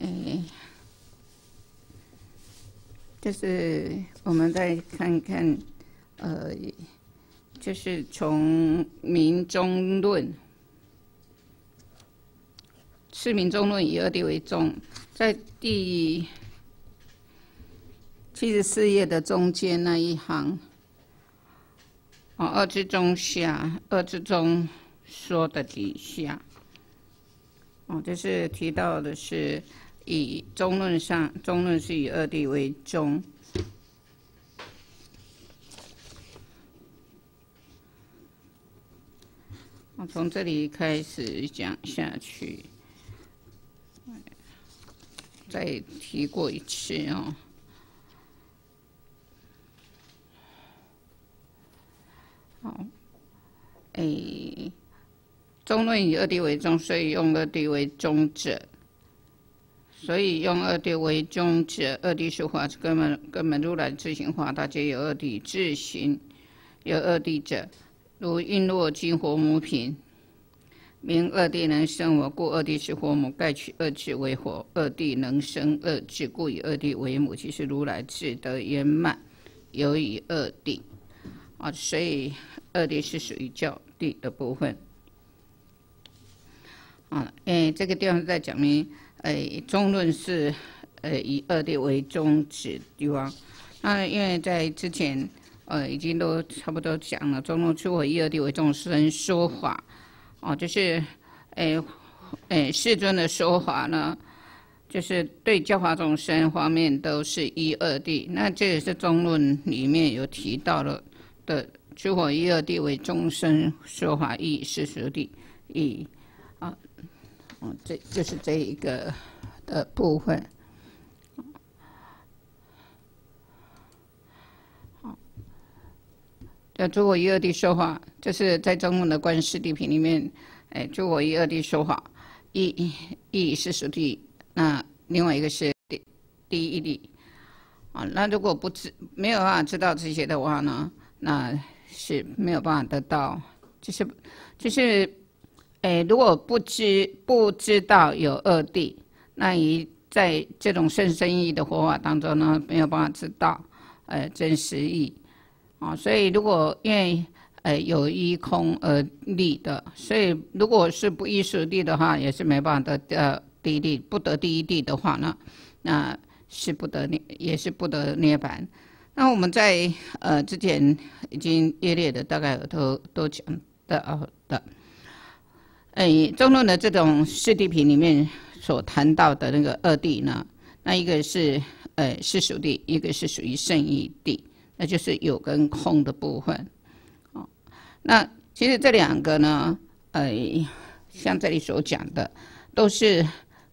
哎，就是我们再看看，呃，就是从《明中论》，是《民中论》以二谛为重，在第七十四页的中间那一行，哦，二之中下，二之中说的底下，哦，就是提到的是。以中论上，中论是以二谛为中。我从这里开始讲下去，再提过一次哦。好，哎，中论以二谛为中，所以用二谛为中者。所以用二地为宗旨，二地是法，是根本根本如来自行化，它皆有二地自行。有二地者，如璎若金佛母品，名二地能生我故，二地是火母，盖取二字为火，二地能生二字故，以二地为母。其实如来智德圆满，由以二地啊，所以二地是属于教地的部分。啊，哎，这个地方在讲明。诶，中论是，呃以二谛为宗旨，对吗？那因为在之前，呃，已经都差不多讲了，中论出火一、二谛为众生说法，哦，就是，诶，诶，世尊的说法呢，就是对教化众生方面都是一、二谛。那这也是中论里面有提到了的，出火一、二谛为众生说法，以世俗谛，以。嗯，这就是这一个的部分。好，要诸我一二地说法，就是在中文的观世地品里面，哎，诸我一二地说法，一一是实地，那另外一个是第第一地，啊，那如果不知没有办法知道这些的话呢，那是没有办法得到，就是就是。诶，如果不知不知道有二谛，那一在这种甚深意的佛法当中呢，没有办法知道，呃，真实意，啊，所以如果因为呃有依空而立的，所以如果是不依实地的话，也是没办法得呃第一地，不得第一地的话呢，那是不得涅，也是不得涅槃。那我们在呃之前已经业列的大概都都讲到的。诶，中论的这种四地品里面所谈到的那个二地呢，那一个是呃世俗地，一个是属于圣义地，那就是有跟空的部分。哦，那其实这两个呢，诶，像这里所讲的，都是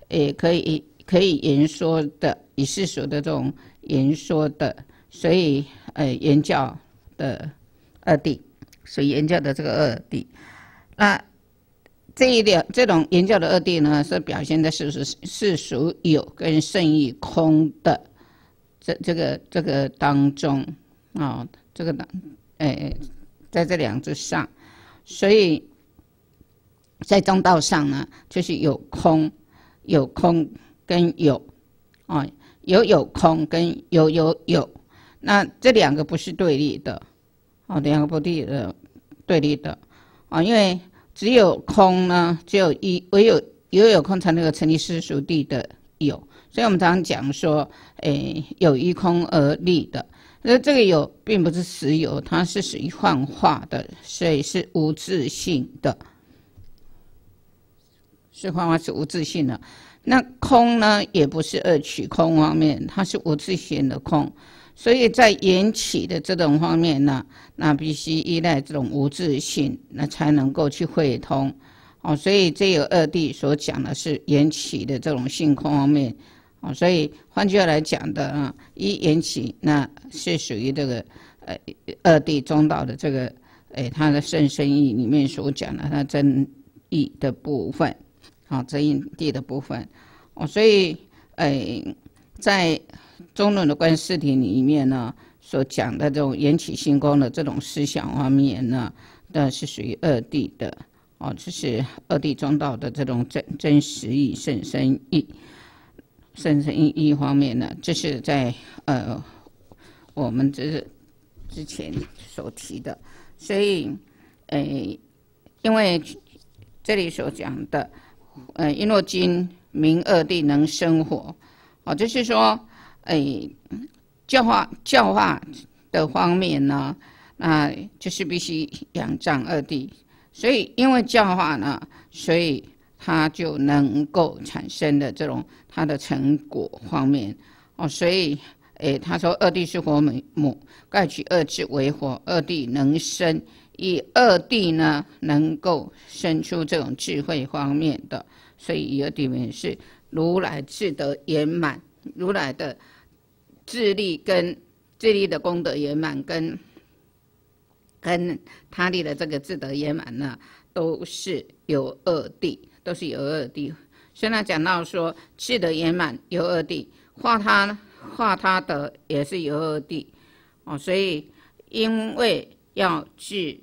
诶可以可以言说的，以世俗的这种言说的，所以诶言教的二地，所以言教的这个二地，那。这一点，这种研究的二谛呢，是表现在是是是属有跟胜意空的这这个这个当中啊，这个呢，哎，在这两之上，所以在中道上呢，就是有空有空跟有啊，有有空跟有有有，那这两个不是对立的啊，两个不立的对立的啊，因为。只有空呢，只有一唯有唯有空才能够成立世俗地的有，所以我们常常讲说，诶，有一空而立的。那这个有并不是实有，它是属于幻化的，所以是无自性的，是幻化是无自性的。那空呢，也不是二取空方面，它是无自性的空。所以在缘起的这种方面呢，那必须依赖这种无自性，那才能够去会通，哦，所以这个二谛所讲的是缘起的这种性空方面，哦，所以换句话来讲的啊，一缘起那是属于这个，呃，二谛中道的这个，哎，他的甚深意里面所讲的他真意的部分，啊，真意地的部分，哦，所以，哎，在。中论的观世音里面呢，所讲的这种缘起性空的这种思想方面呢，那是属于二谛的哦。这是二谛中道的这种真真实义、甚深义、甚深义义方面呢，这是在呃我们这之前所提的。所以，呃，因为这里所讲的，呃，一若金明二谛能生火，哦，就是说。哎，教化教化的方面呢，那就是必须仰仗二弟，所以因为教化呢，所以他就能够产生的这种他的成果方面哦，所以哎，他说二弟是火母，母盖取二字为火，二弟能生，以二弟呢能够生出这种智慧方面的，所以二里名是如来智德圆满，如来的。智力跟智力的功德圆满，跟跟他立的这个智德圆满呢，都是有二谛，都是有二谛。虽然讲到说智德圆满有二谛，化他化他的也是有二谛哦，所以因为要智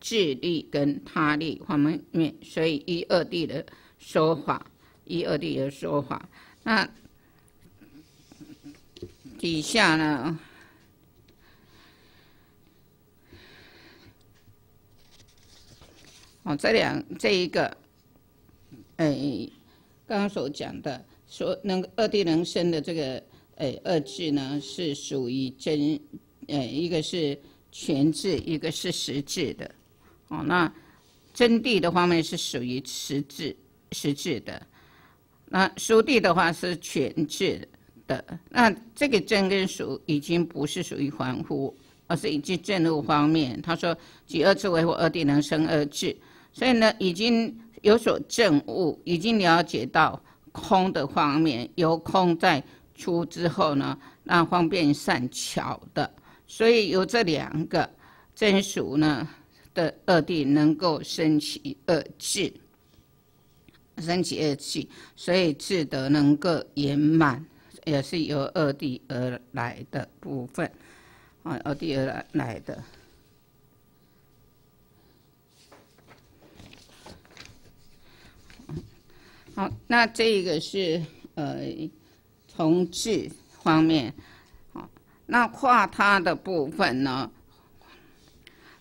智力跟他力我们面，所以一二谛的说法，一二谛的说法，那。底下呢？哦，这两这一个，哎，刚刚所讲的说那个二地人生的这个哎二字呢，是属于真哎一个是全字，一个是实字的。哦，那真谛的方面是属于实字实字的，那俗地的话是全字。的那这个正跟属已经不是属于凡夫，而是已经正悟方面。他说：“举二次为我二地能生二次，所以呢，已经有所证悟，已经了解到空的方面，由空在出之后呢，那方便善巧的，所以有这两个真属呢的二地能够生起二智。升起二气，所以智德能够圆满。”也是由二地而来的部分，啊，二地而来的。好，那这个是呃从治方面，好，那跨它的部分呢？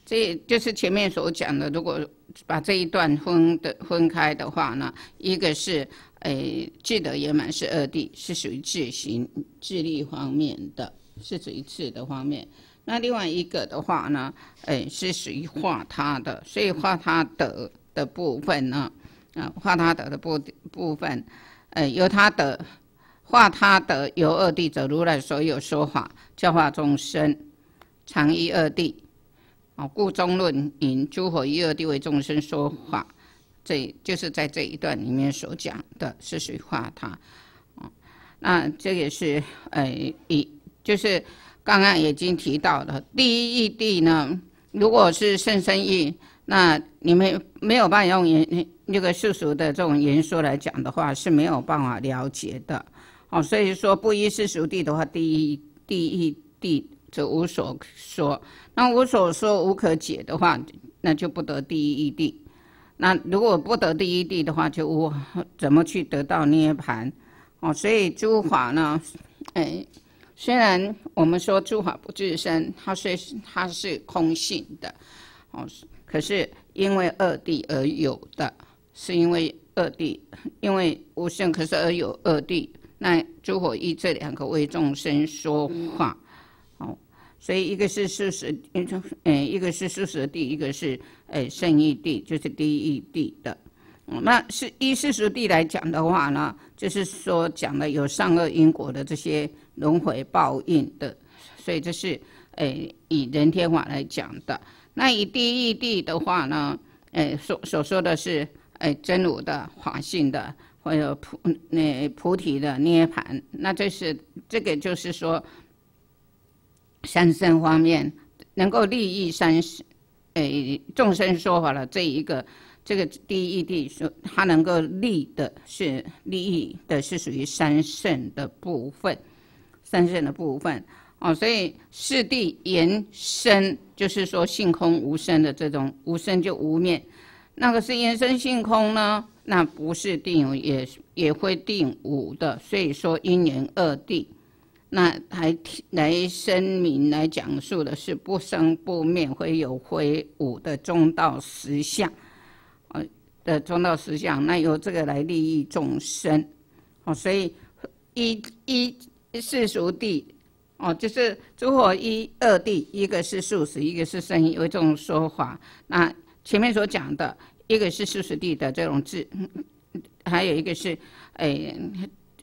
这就是前面所讲的，如果把这一段分的分开的话呢，一个是。诶，智德圆满是二谛，是属于智行、智力方面的，是属于智的方面。那另外一个的话呢，诶，是属于化他的，所以化他的的部分呢，啊，化他的部部分，诶，由他的化他的由二谛者如来所有说法教化众生，常依二谛，啊，故中论云：诸佛依二谛为众生说法。这就是在这一段里面所讲的是水化它，那这也是呃一就是刚刚已经提到了第一义地呢，如果是甚深义，那你们没有办法用言那个世俗的这种言说来讲的话是没有办法了解的，哦，所以说不依世俗地的话，第一第一地则无所说，那无所说无可解的话，那就不得第一义地。那如果不得第一地的话，就怎么去得到涅盘？哦，所以诸法呢，哎，虽然我们说诸法不自生，它虽它是空性的，哦，可是因为二谛而有的，是因为二谛，因为无性，可是而有二谛。那诸佛依这两个为众生说话。所以一个是事实，嗯，一个是事实地，一个是诶圣义地，就是第一义地的。那是依世俗地来讲的话呢，就是说讲的有善恶因果的这些轮回报应的。所以这是诶以人天法来讲的。那以第一义地的话呢，诶所所说的是诶真如的、法性的，或者菩那菩提的涅槃。那这是这个就是说。三圣方面能够利益三世诶众生说法了，这一个这个第一地，说他能够利的是利益的是属于三圣的部分，三圣的部分哦，所以四地言生就是说性空无生的这种无生就无灭，那个是延伸性空呢，那不是定也也会定五的，所以说因缘二定。那还来声明、来讲述的是不生不灭、会有挥舞的中道实相，哦的中道实相。那由这个来利益众生，哦，所以一一世俗地，哦，就是诸佛一二地，一个是素食，一个是生意，有这种说法。那前面所讲的一个是素食地的这种字，还有一个是哎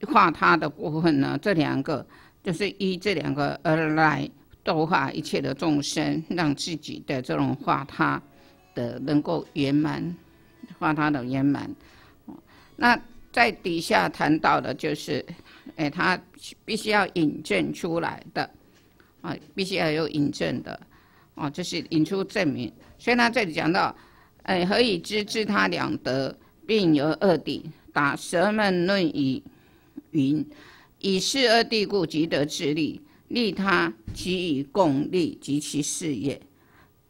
画他的部分呢，这两个。就是依这两个而来度化一切的众生，让自己的这种化他的能够圆满，化他的圆满。那在底下谈到的就是，哎，他必须要引证出来的，啊，必须要有引证的，啊，就是引出证明。所以他这里讲到，哎，何以知之？他两得，并有二谛。答：《舌门论》语云。以是二谛故，即得自利利他，即以共利及其事业。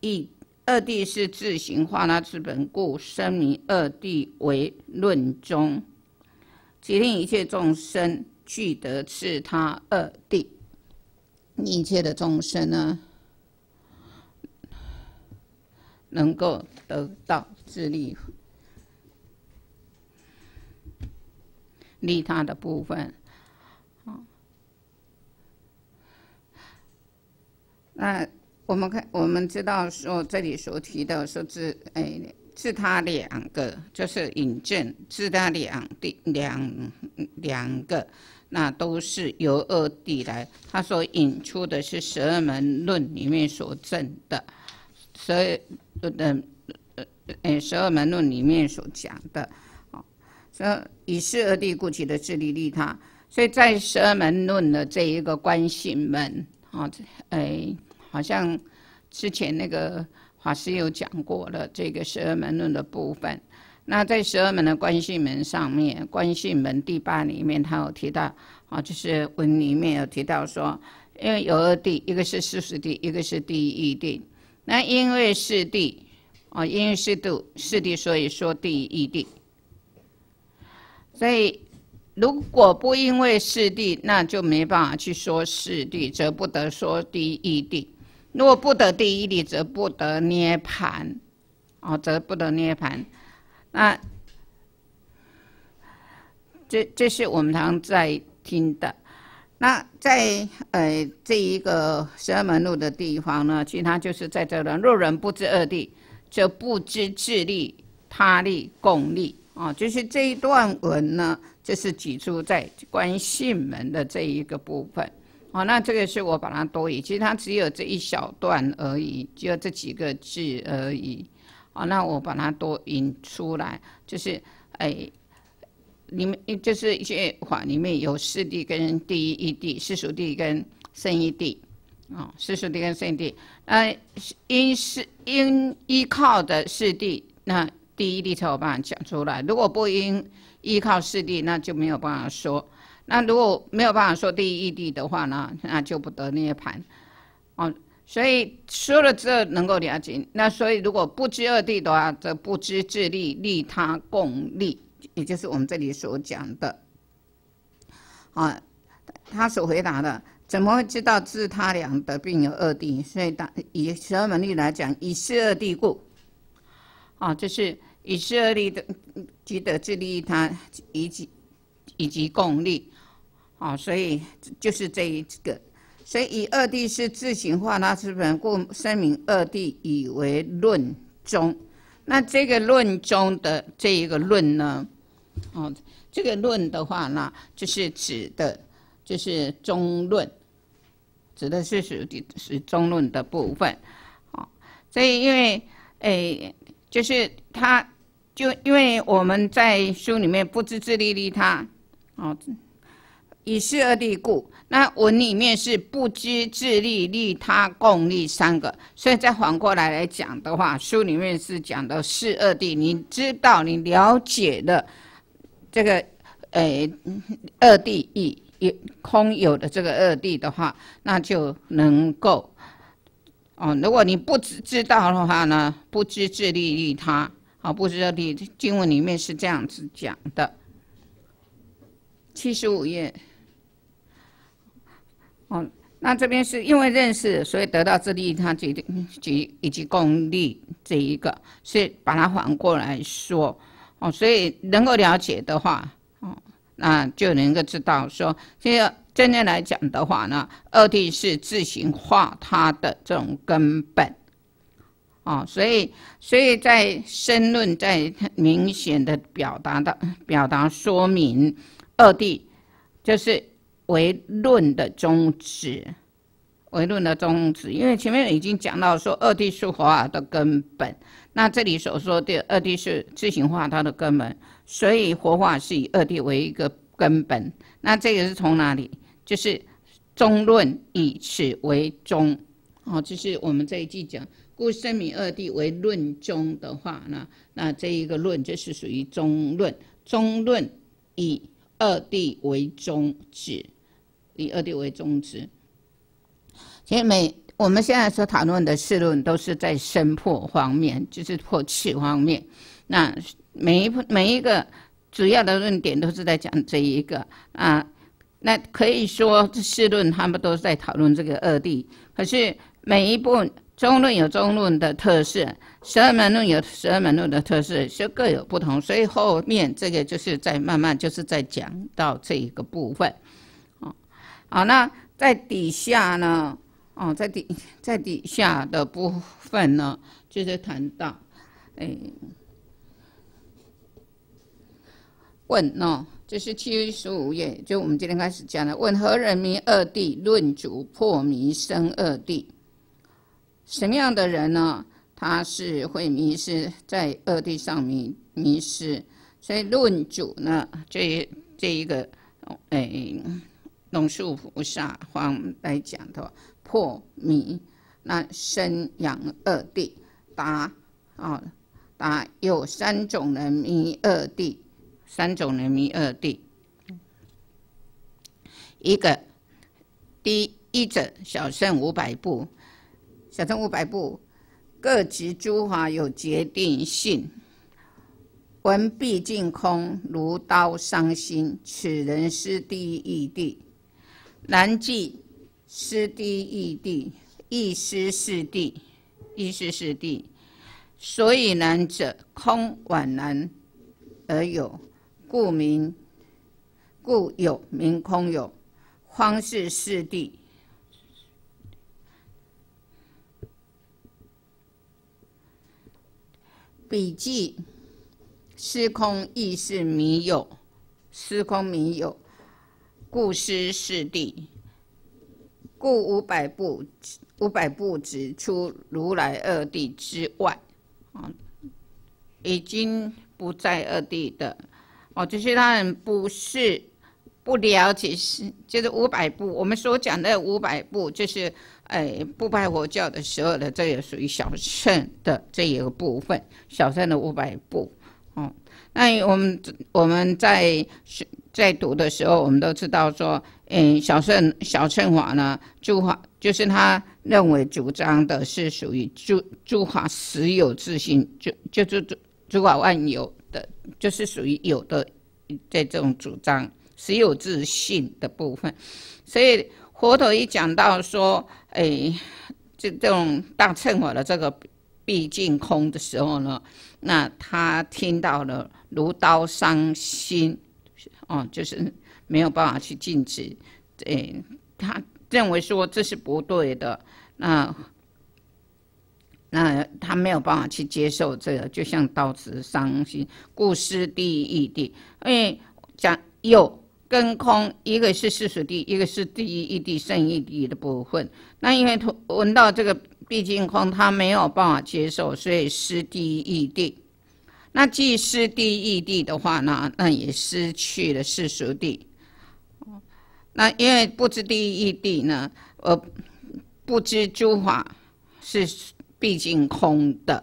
一二谛是自行化他之本，故声明二谛为论宗。即令一切众生具得自他二谛，一切的众生呢，能够得到自利利他的部分。那我们看，我们知道说这里所提的说自哎自他两个，就是引证自他两弟两两个，那都是由二弟来，他所引出的是十二门论里面所证的，所以，的呃呃，十二门论里面所讲的，啊，所以以是二弟故起的智力利他，所以在十二门论的这一个关系门啊，哎。好像之前那个法师有讲过了这个十二门论的部分。那在十二门的观性门上面，观性门第八里面，他有提到，啊，就是文里面有提到说，因为有二地，一个是四地，一个是第一地。那因为四地，啊，因为四度四地，所以说第一地。所以，如果不因为四地，那就没办法去说四地，则不得说第一地。若不得第一利，则不得涅盘，哦，则不得涅盘。那这这是我们常在听的。那在呃这一个十二门路的地方呢，其实它就是在这段。若人不知二地，则不知自利他利共利啊，就是这一段文呢，就是指出在关于性门的这一个部分。好，那这个是我把它多以，其实它只有这一小段而已，只有这几个字而已。好，那我把它多引出来，就是，哎，你们就是一些话，里面有四地跟第一一地，世俗地跟圣一地，啊，世俗地跟圣地，呃，因是因依靠的四地，那第一地才有办法讲出来，如果不因依靠四地，那就没有办法说。那如果没有办法说第一义谛的话呢，那就不得涅槃哦。所以说了之后能够了解。那所以如果不知二谛的话，则不知自利利他共利，也就是我们这里所讲的啊，他所回答的，怎么会知道自他两得病有二谛？所以当以十二门律来讲，以是二谛故啊，就是以是二谛的，即得自利利他以及以及共利。哦，所以就是这一个。所以以二谛是自行化，那是本故声明二谛以为论中。那这个论中的这一个论呢，哦，这个论的话，呢，就是指的，就是中论，指的是属于是中论的部分。好，所以因为诶，就是他就因为我们在书里面不知自利利他，哦。以是二谛故，那文里面是不知自利利他共利三个，所以再反过来来讲的话，书里面是讲到四二谛，你知道你了解的这个，诶，二谛有也空有的这个二谛的话，那就能够，哦，如果你不知知道的话呢，不知自利利他，好，不知二谛，经文里面是这样子讲的，七十五页。哦，那这边是因为认识，所以得到自力，他及及以及功利这一个，是把它反过来说，哦，所以能够了解的话，哦，那就能够知道说，现在真正来讲的话呢，二谛是自行化它的这种根本，哦，所以所以在申论在明显的表达的表达说明二谛就是。为论的宗旨，为论的宗旨，因为前面已经讲到说二谛是佛法的根本，那这里所说的二谛是自行化它的根本，所以活法是以二谛为一个根本。那这个是从哪里？就是中论以此为宗，哦，就是我们这一季讲，故生明二谛为论宗的话，呢，那这一个论就是属于中论，中论以二谛为宗旨。以二谛为宗旨，其实每我们现在所讨论的四论都是在生破方面，就是破气方面。那每一每一个主要的论点都是在讲这一个啊。那可以说这四论他们都是在讨论这个二谛，可是每一部中论有中论的特色，十二门论有十二门论的特色，是各有不同。所以后面这个就是在慢慢就是在讲到这一个部分。好，那在底下呢？哦，在底 在底下的部分呢，就是谈到，哎，问哦，这是七月十五页，就我们今天开始讲的。问何人民二地论主破迷生二地，什么样的人呢？他是会迷失在二地上迷迷失，所以论主呢，这这一个，哎。龙树菩萨方来讲的话，破迷那生养二地达啊达有三种人迷二地，三种人迷二地，一个第一者小圣五百步，小圣五百步，各执诸法有决定性。闻必尽空，如刀伤心。此人是第一异地，南记师弟亦地，亦师四地，亦师四地。所以难者，空宛难而有，故名故有名空有。方是四地，笔记：司空亦是迷有，司空迷有。故师四地，故五百步，五百步指出如来二地之外，啊，已经不在二地的，哦，就是他们不是不了解是，就是五百步，我们所讲的五百步，就是，哎，不拜佛教的时候的，这也属于小乘的这一个部分，小乘的五百步，哦，那我们我们在是。在读的时候，我们都知道说，嗯，小圣小乘法呢，诸法就是他认为主张的是属于诸诸法实有自性，就就就诸诸法万有的，就是属于有的在这种主张实有自性的部分。所以佛陀一讲到说，哎，这这种大乘法的这个毕竟空的时候呢，那他听到了如刀伤心。哦，就是没有办法去禁止，哎，他认为说这是不对的，那那他没有办法去接受这个，就像道子伤心，故失第一地，因为讲有跟空，一个是世俗地，一个是第一义地圣义地的部分，那因为闻到这个毕竟空，他没有办法接受，所以失第一义地。那既失第一地的话呢，那也失去了世俗地。那因为不知第一义地呢，呃，不知诸法是毕竟空的。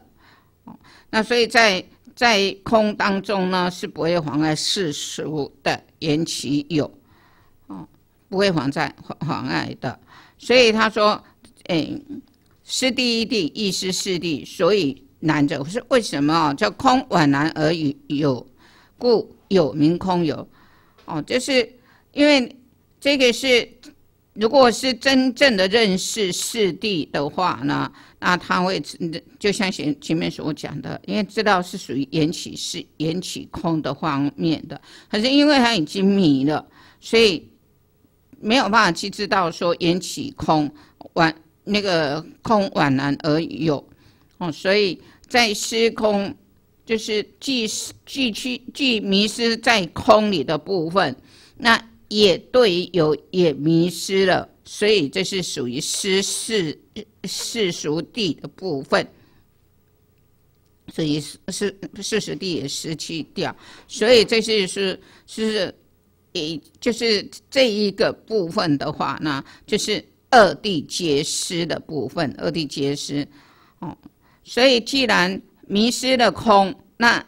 那所以在在空当中呢，是不会妨碍世俗的言其有，哦，不会妨碍、妨碍的。所以他说，嗯，失第一地亦失四地，所以。难者，是为什么啊？叫空宛然而有，故有名空有，哦，就是因为这个是，如果是真正的认识四谛的话呢，那他会就像前前面所讲的，因为知道是属于缘起是缘起空的方面的，可是因为他已经迷了，所以没有办法去知道说缘起空完那个空宛然而有，哦，所以。在失空，就是既既去既迷失在空里的部分，那也对有也迷失了，所以这是属于失世世俗地的部分，所以是是世俗地也失去掉，所以这是是是，一就是这一个部分的话，呢，就是二地皆失的部分，二地皆失。所以，既然迷失了空，那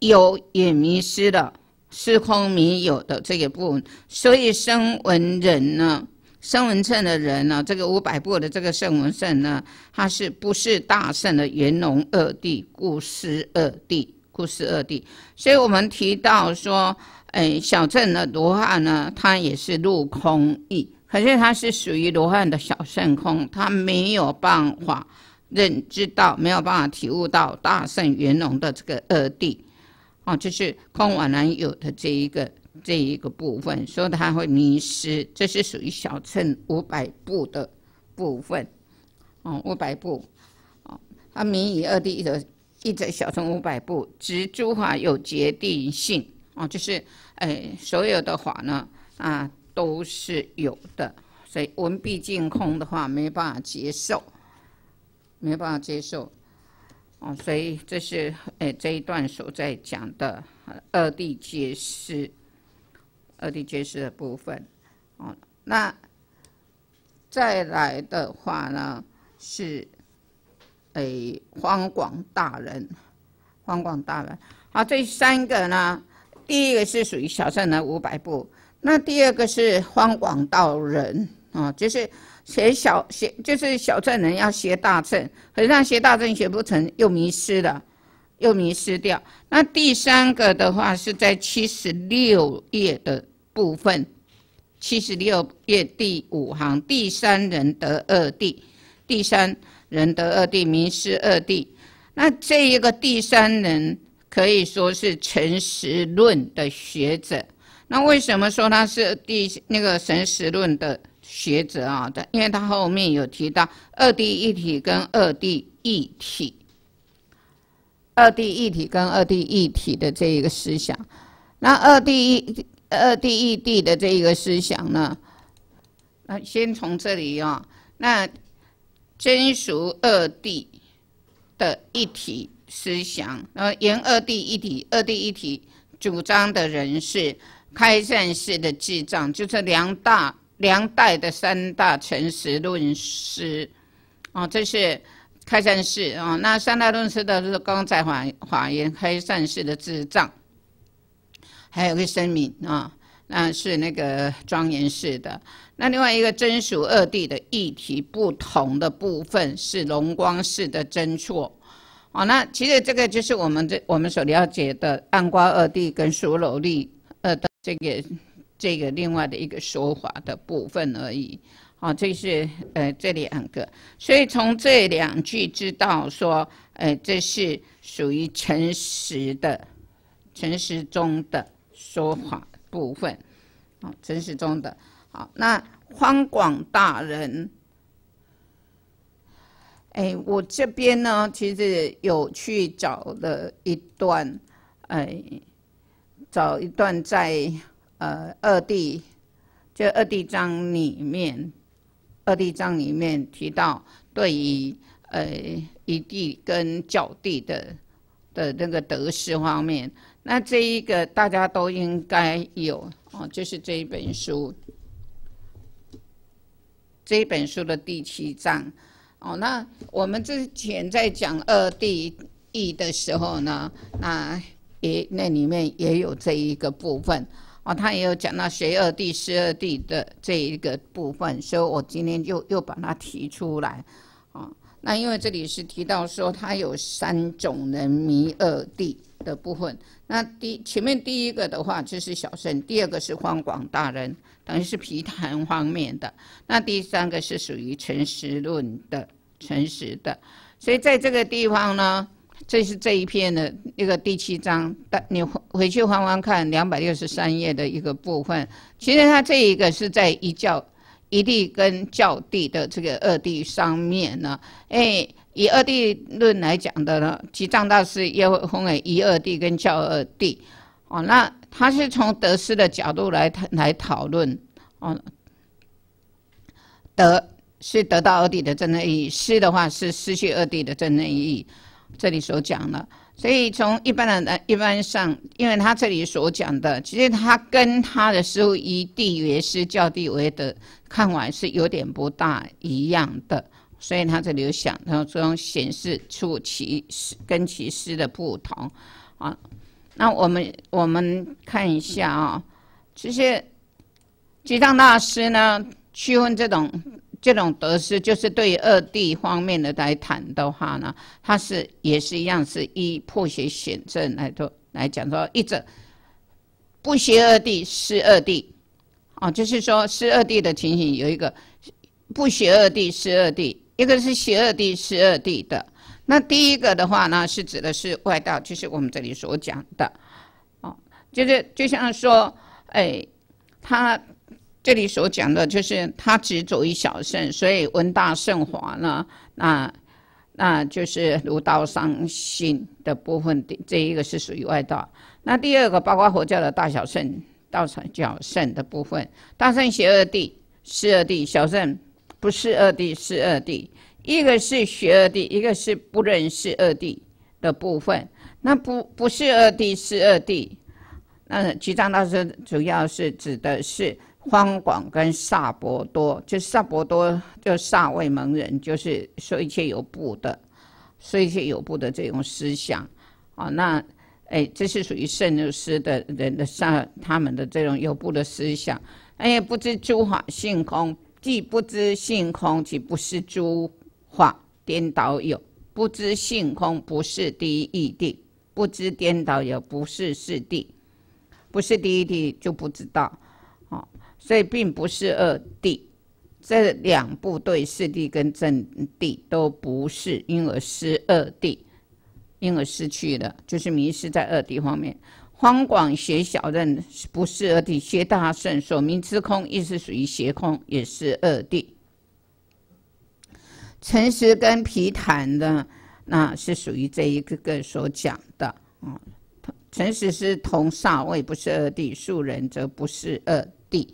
有也迷失了，是空迷有的这个部分。所以，声闻人呢，声闻圣的人呢，这个五百步的这个圣闻圣呢，他是不是大圣的元龙二帝、故失二帝、故失二帝？所以我们提到说，哎，小镇的罗汉呢，他也是入空意，可是他是属于罗汉的小圣空，他没有办法。认知到没有办法体悟到大圣圆融的这个二谛，哦，就是空宛然有的这一个这一个部分，说他会迷失，这是属于小乘五百部的部分，哦，五百部，哦，他迷以二谛的，一则小乘五百部，执诸法有决定性，哦，就是哎，所有的法呢，啊，都是有的，所以文毕竟空的话，没办法接受。没有办法接受，哦，所以这是诶这一段所在讲的二地皆是，二地皆是的部分，哦，那再来的话呢是诶方广大人，方广大人，好，这三个呢，第一个是属于小善人五百步，那第二个是方广道人，啊，就是。写小写就是小证人要写大证，是尚写大证写不成又迷失了，又迷失掉。那第三个的话是在七十六页的部分，七十六页第五行，第三人得二地，第三人得二地，迷失二地。那这一个第三人可以说是诚实论的学者。那为什么说他是第那个神识论的？学者啊，在，因为他后面有提到二地一体跟二地一体，二地一体跟二地一体的这一个思想，那二地一二地一地的这一个思想呢？那先从这里啊，那真俗二地的一体思想，呃，后言二地一体，二地一体主张的人是开善寺的智障，就是两大。梁代的三大诚实论师，啊，这是开善寺啊。那三大论师的是刚才法法言开善寺的智障，还有个声明啊，那是那个庄严寺的。那另外一个真属二谛的议题不同的部分是龙光寺的真错。哦，那其实这个就是我们这我们所了解的暗瓜二谛跟楼论二的这个。这个另外的一个说法的部分而已。好，这是呃这两个，所以从这两句知道说，哎，这是属于诚实的、诚实中的说法部分。啊，诚实中的好。那方广大人，哎，我这边呢，其实有去找了一段，哎，找一段在。呃，二弟，就二弟章里面，二弟章里面提到对于呃一弟跟九弟的的那个得失方面，那这一个大家都应该有哦，就是这一本书，这一本书的第七章哦。那我们之前在讲二弟义的时候呢，那也那里面也有这一个部分。哦，他也有讲到学二地、十二地的这一个部分，所以我今天又又把它提出来。哦，那因为这里是提到说，他有三种人迷二地的部分。那第前面第一个的话，就是小圣；第二个是荒广大人，等于是皮谈方面的。那第三个是属于诚实论的、诚实的。所以在这个地方呢。这是这一篇的那个第七章，但你回去翻翻看两百六十三页的一个部分。其实他这一个是在一教一地跟教地的这个二地上面呢。哎，以二地论来讲的呢，吉藏大师也会分为一、二地跟教二地。哦，那他是从得失的角度来谈来讨论。哦，得是得到二地的真正意义，失的话是失去二地的真正意义。这里所讲了，所以从一般的、一般上，因为他这里所讲的，其实他跟他的师傅一地为师教地为德看完是有点不大一样的，所以他这里有想，然后种显示出其师跟其师的不同，啊，那我们我们看一下啊，其实吉藏大师呢区分这种。这种得失，就是对于二地方面的来谈的话呢，它是也是一样，是以破邪显正来做来讲说，一者不邪二地是二地，哦，就是说是二地的情形有一个不邪二地是二地，一个是邪二地是二地的，那第一个的话呢，是指的是外道，就是我们这里所讲的，哦，就是就像说，哎，他。这里所讲的就是他只着于小圣，所以文大圣华呢，那那就是儒道伤心的部分。这一个是属于外道。那第二个包括佛教的大小圣、道场小圣的部分，大圣邪二地、是二谛；小圣不是二谛，是二谛。一个是学二地，一个是不认识二谛的部分。那不不是二谛，是二谛。那巨藏大师主要是指的是。方广跟萨博多，就萨博多就萨卫门人，就是说一切有部的，说一切有部的这种思想。啊，那，哎，这是属于圣六师的人的萨，他们的这种有部的思想。哎呀，不知诸法性空，既不知性空，即不是诸法颠倒有；不知性空不是第一义谛；不知颠倒有不是是谛。不是第一谛，就不知道。所以并不是二谛，这两部对四谛跟正谛都不是，因而失二谛，因而失去的，就是迷失在二谛方面。方广学小任不是二谛，学大圣所明之空，亦是属于邪空，也是二谛。诚实跟皮谈的，那是属于这一个个所讲的啊。诚实是同上位，不是二谛；素人则不是二谛。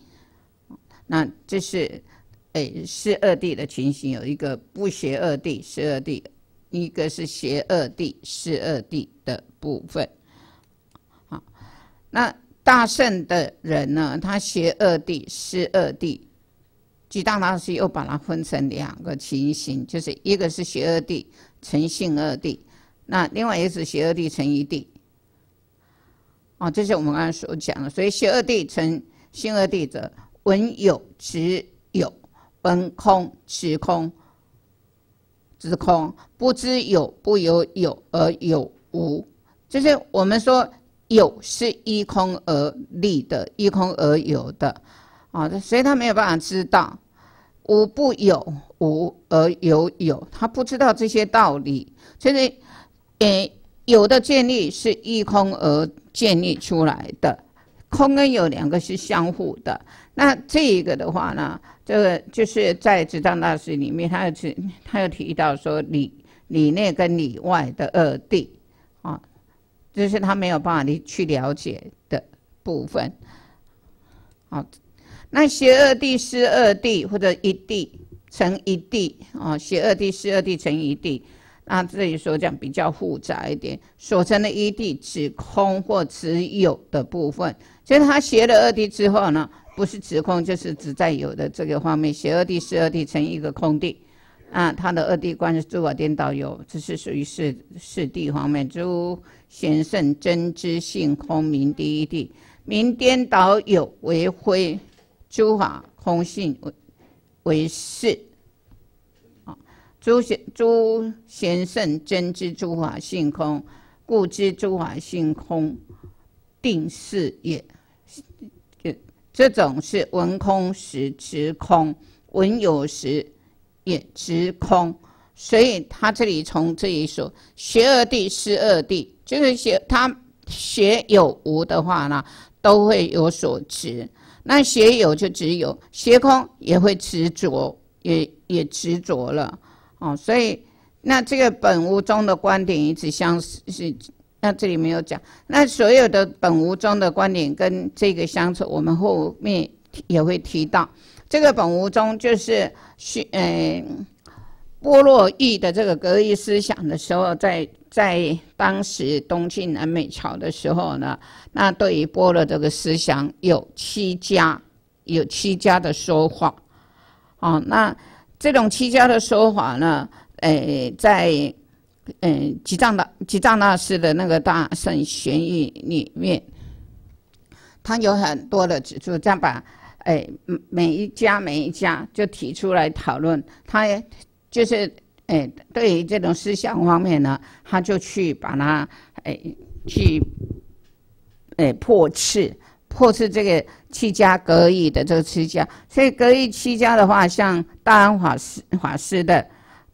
那这是，哎，是二弟的情形，有一个不学二弟是二弟，一个是学二弟是二弟的部分。好，那大圣的人呢，他学二弟是二弟，巨大老师又把它分成两个情形，就是一个是学二地，成性二地；那另外一个是学二地，成一地。哦，这是我们刚才所讲的，所以学二地成性二地者。文有即有，文空即空，知空不知有，不由有而有无。就是我们说有是依空而立的，依空而有的啊，所以他没有办法知道无不有，无而有有。他不知道这些道理，就是诶，有的建立是依空而建立出来的。空跟有两个是相互的，那这一个的话呢，这个就是在智障大师里面，他有提他有提到说里里内跟里外的二弟，啊，就是他没有办法去了解的部分。好，那邪二地是二地或者一地乘一地啊，邪二地是二地乘一地。啊，这里所讲比较复杂一点，所成的一地指空或只有的部分，其实他写了二地之后呢，不是指空就是指在有的这个方面，写二地十二地成一个空地，啊，他的二地观是诸法颠倒有，这是属于是是地方面，诸贤圣真知性空明第一地，明颠倒有为灰，诸法空性为为是。诸贤诸贤圣真知诸法性空，故知诸法性空定是也。这种是闻空时执空，闻有时也执空。所以他这里从这里说，学二谛失二谛，就是学他学有无的话呢，都会有所执。那学有就执有，学空也会执着，也也执着了。哦，所以那这个本无中的观点与此相是，那这里没有讲。那所有的本无中的观点跟这个相处，我们后面也会提到。这个本无中就是是，嗯，波洛意的这个格义思想的时候，在在当时东晋南北朝的时候呢，那对于波罗这个思想有七家，有七家的说法。哦，那。这种七家的说法呢，诶，在嗯，吉藏大吉藏大师的那个《大圣玄义》里面，他有很多的指出，再把诶每一家每一家就提出来讨论，他就是诶对于这种思想方面呢，他就去把它诶去诶破斥。破斥这个七家格异的这个七家，所以格异七家的话，像大安法师法师的，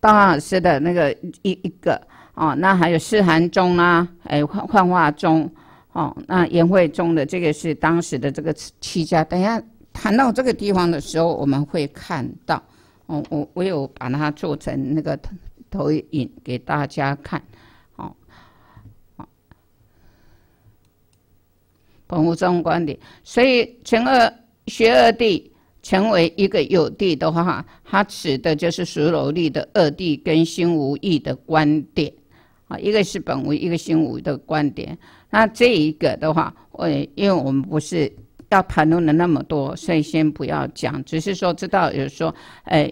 道安法师的那个一一个哦，那还有诗寒宗啊，还有幻幻化宗哦，那颜慧宗的这个是当时的这个七家。等一下谈到这个地方的时候，我们会看到，哦，我我有把它做成那个投影给大家看。本无中观点，所以成二学二谛，成为一个有谛的话，它指的就是十如理的二谛跟心无意的观点啊，一个是本无，一个心无的观点。那这一个的话，呃，因为我们不是要谈论那么多，所以先不要讲，只是说知道，有说，哎，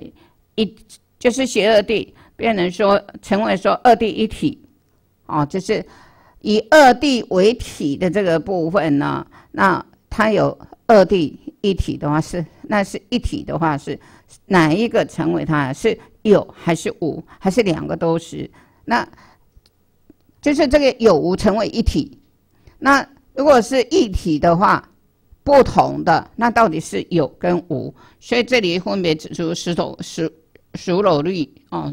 一就是学二谛，变成说成为说二谛一体，啊，就是。以二地为体的这个部分呢，那它有二地一体的话是，那是一体的话是哪一个成为它是有还是无还是两个都是？那就是这个有无成为一体。那如果是一体的话，不同的那到底是有跟无？所以这里分别指出十种十十种律哦，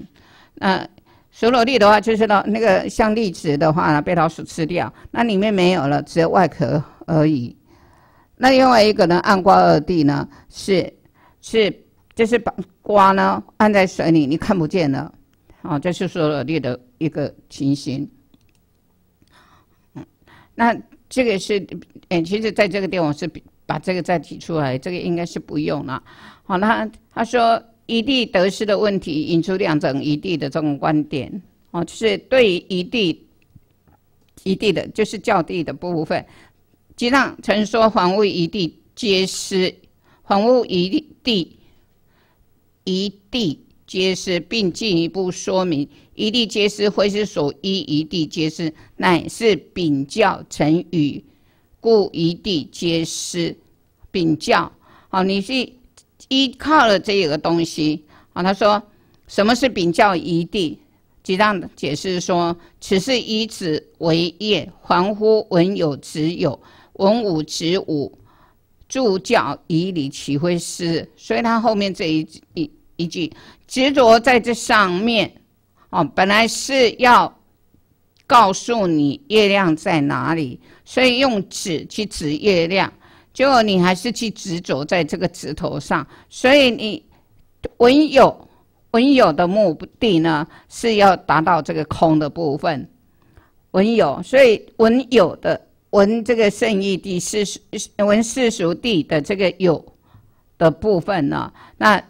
那。熟罗蒂的话，就是呢，那个像荔枝的话，呢，被老鼠吃掉，那里面没有了，只有外壳而已。那另外一个呢，暗瓜二蒂呢，是是，就是把瓜呢按在水里，你看不见了。哦，这是熟罗蒂的一个情形。嗯，那这个是，哎，其实在这个地方是把这个再提出来，这个应该是不用了。好，那他说。一地得失的问题引出两种一地的这种观点，哦，就是对于一地一地的，就是教地的部分，即让陈说房屋一地皆失，房屋一地一地皆失，并进一步说明一地皆失，或是所依一地皆失，乃是禀教成语，故一地皆失，禀教。好，你是。依靠了这个东西啊，他说：“什么是禀教一地？”即障解释说：“此是以子为业，凡乎文有子有文武，子武助教以理岂会失？”所以他后面这一一一句执着在这上面啊，本来是要告诉你月亮在哪里，所以用指去指月亮。结果你还是去执着在这个指头上，所以你文有文有的目的呢，是要达到这个空的部分文有，所以文有的文这个圣义地是文世俗地的这个有的部分呢，那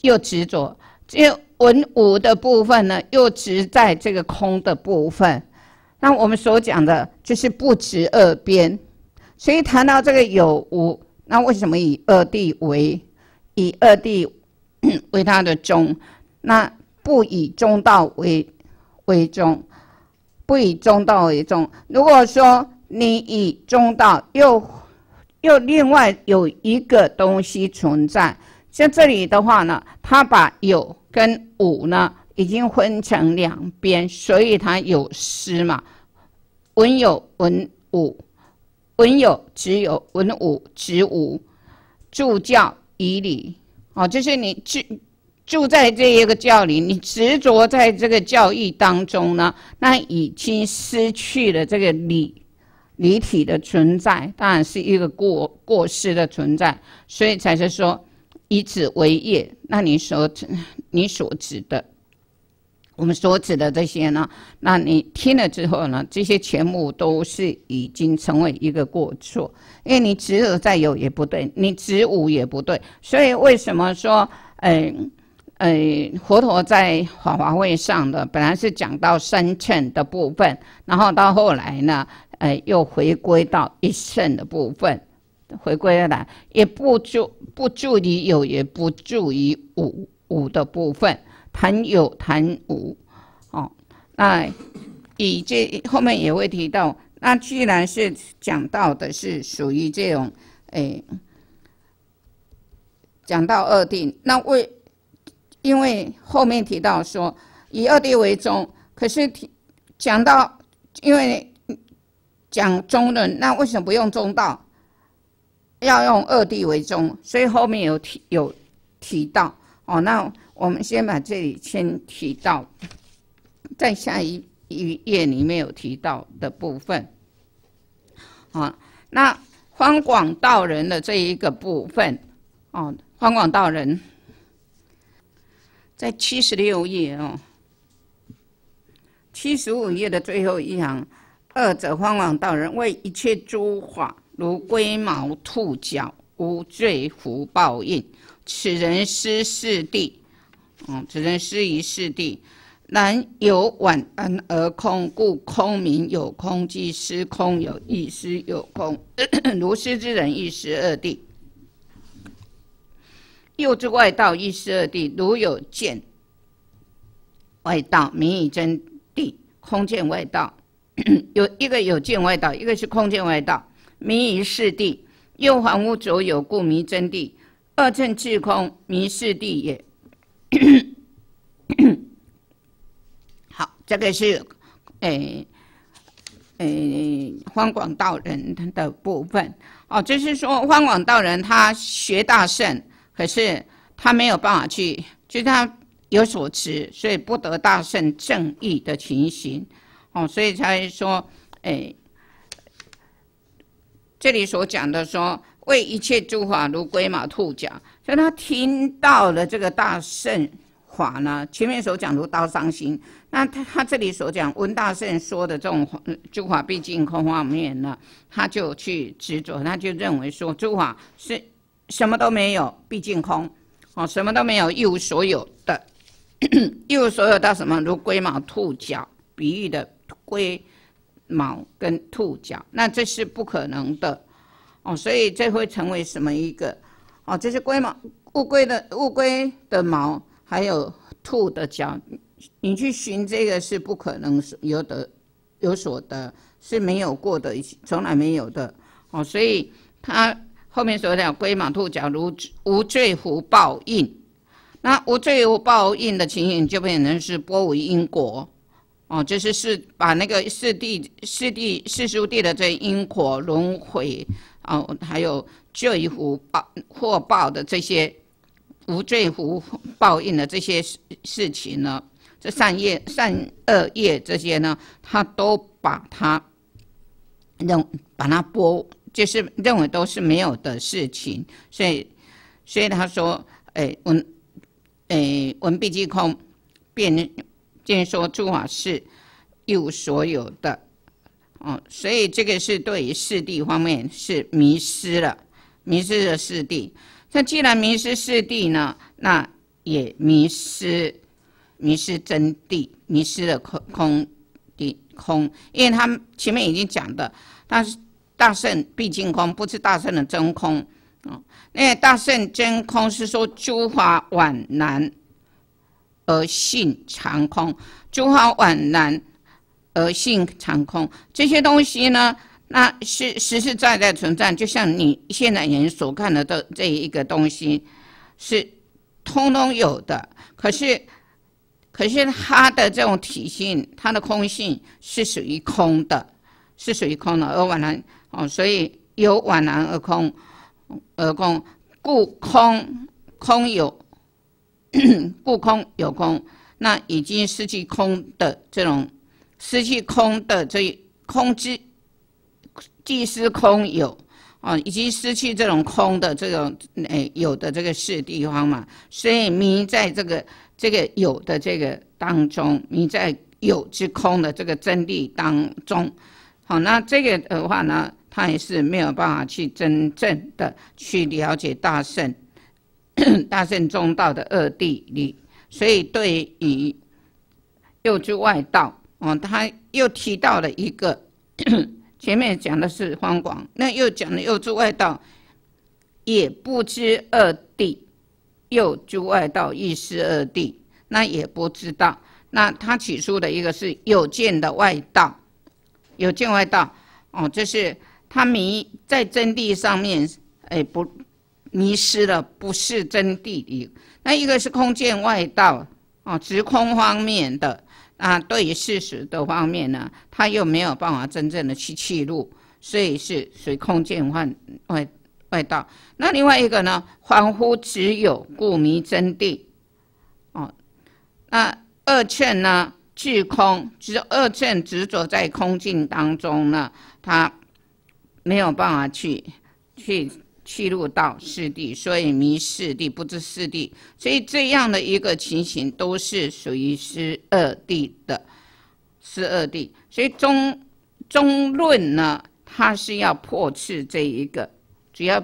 又执着，这文无的部分呢，又执在这个空的部分，那我们所讲的就是不执二边。所以谈到这个有无，那为什么以二谛为以二谛 为他的宗？那不以中道为为宗，不以中道为宗。如果说你以中道又又另外有一个东西存在，像这里的话呢，他把有跟无呢已经分成两边，所以他有失嘛，文有文武。文有直有文武直武，助教以礼，哦，就是你住住在这一个教里，你执着在这个教义当中呢，那已经失去了这个理离体的存在，当然是一个过过失的存在，所以才是说以此为业，那你所指你所指的。我们所指的这些呢？那你听了之后呢？这些全部都是已经成为一个过错，因为你执有在有也不对，你执无也不对。所以为什么说，嗯哎，佛陀在法华会上的本来是讲到三乘的部分，然后到后来呢，呃，又回归到一乘的部分，回归了，也不注不注意有，也不注意无无的部分。谈有谈无，哦，那以这后面也会提到。那既然是讲到的是属于这种，哎，讲到二定，那为因为后面提到说以二定为宗，可是提讲到因为讲中论，那为什么不用中道？要用二谛为宗，所以后面有提有提到哦，那。我们先把这里先提到，在下一一页里面有提到的部分。好，那方广道人的这一个部分哦，方广道人，在七十六页哦，七十五页的最后一行，二者方广道人为一切诸法如龟毛兔角无罪福报应，此人失事地。嗯，只能失于四地，然有晚安而空，故空明有空即失空，有意，失有空。如失之人亦失二地，又之外道亦失二地。如有见外道名以真谛，空见外道 有一个有见外道，一个是空见外道名以四地。右还无左有，故迷真谛。二正至空迷四地也。好，这个是诶诶，方广道人的部分哦，就是说方广道人他学大圣，可是他没有办法去，就是他有所持，所以不得大圣正义的情形哦，所以才说诶，这里所讲的说，为一切诸法如龟马兔角。那他听到了这个大圣法呢？前面所讲如刀伤心，那他他这里所讲，闻大圣说的这种诸法毕竟空方面呢，他就去执着，他就认为说诸法是什么都没有，毕竟空哦，什么都没有，一无所有的，一无所有到什么如龟毛兔角，比喻的龟毛跟兔角，那这是不可能的哦，所以这会成为什么一个？哦，这是龟毛，乌龟的乌龟的毛，还有兔的脚，你去寻这个是不可能有的，有所得是没有过的，从来没有的。哦，所以他后面所讲龟毛兔脚如无罪无报应，那无罪无报应的情形就变成是波为因果。哦，这是是把那个四地、四地、四叔弟的这因果轮回，哦，还有。罪福报、获报的这些，无罪福报应的这些事事情呢？这善业、善恶业这些呢，他都把它认、把它播，就是认为都是没有的事情。所以，所以他说：“哎文哎文必即空，便便说诸法是一无所有的。”哦，所以这个是对于四谛方面是迷失了。迷失了四谛，那既然迷失四谛呢，那也迷失迷失真谛，迷失了空空的空，因为他们前面已经讲的，但是大圣毕竟空，不是大圣的真空啊，那大圣真空是说诸法宛然而性常空，诸法宛然而性常空，这些东西呢。那是实实在在存在，就像你现在人所看的这这一个东西，是通通有的。可是，可是它的这种体性，它的空性是属于空的，是属于空的。而宛然，哦，所以有宛然而空，而空故空，空有 故空有空。那已经失去空的这种，失去空的这空之。既失空有，哦，以及失去这种空的这种诶有的这个是地方嘛，所以迷在这个这个有的这个当中，迷在有之空的这个真谛当中。好，那这个的话呢，他也是没有办法去真正的去了解大圣 大圣中道的二谛理。所以对于又之外道，哦，他又提到了一个。前面讲的是荒广，那又讲了又住外道，也不知二谛；又住外道，亦是二谛，那也不知道。那他起初的一个是有见的外道，有见外道哦，就是他迷在真谛上面，哎不迷失了，不是真谛那一个是空见外道啊，直空方面的。那对于事实的方面呢，他又没有办法真正的去记录，所以是随空见幻外外道。那另外一个呢，恍惚只有故迷真谛哦。那二见呢，执空只有二见执着在空境当中呢，他没有办法去去。去入到四地，所以迷四地，不知四地，所以这样的一个情形都是属于十二地的，十二地。所以中中论呢，它是要破斥这一个，主要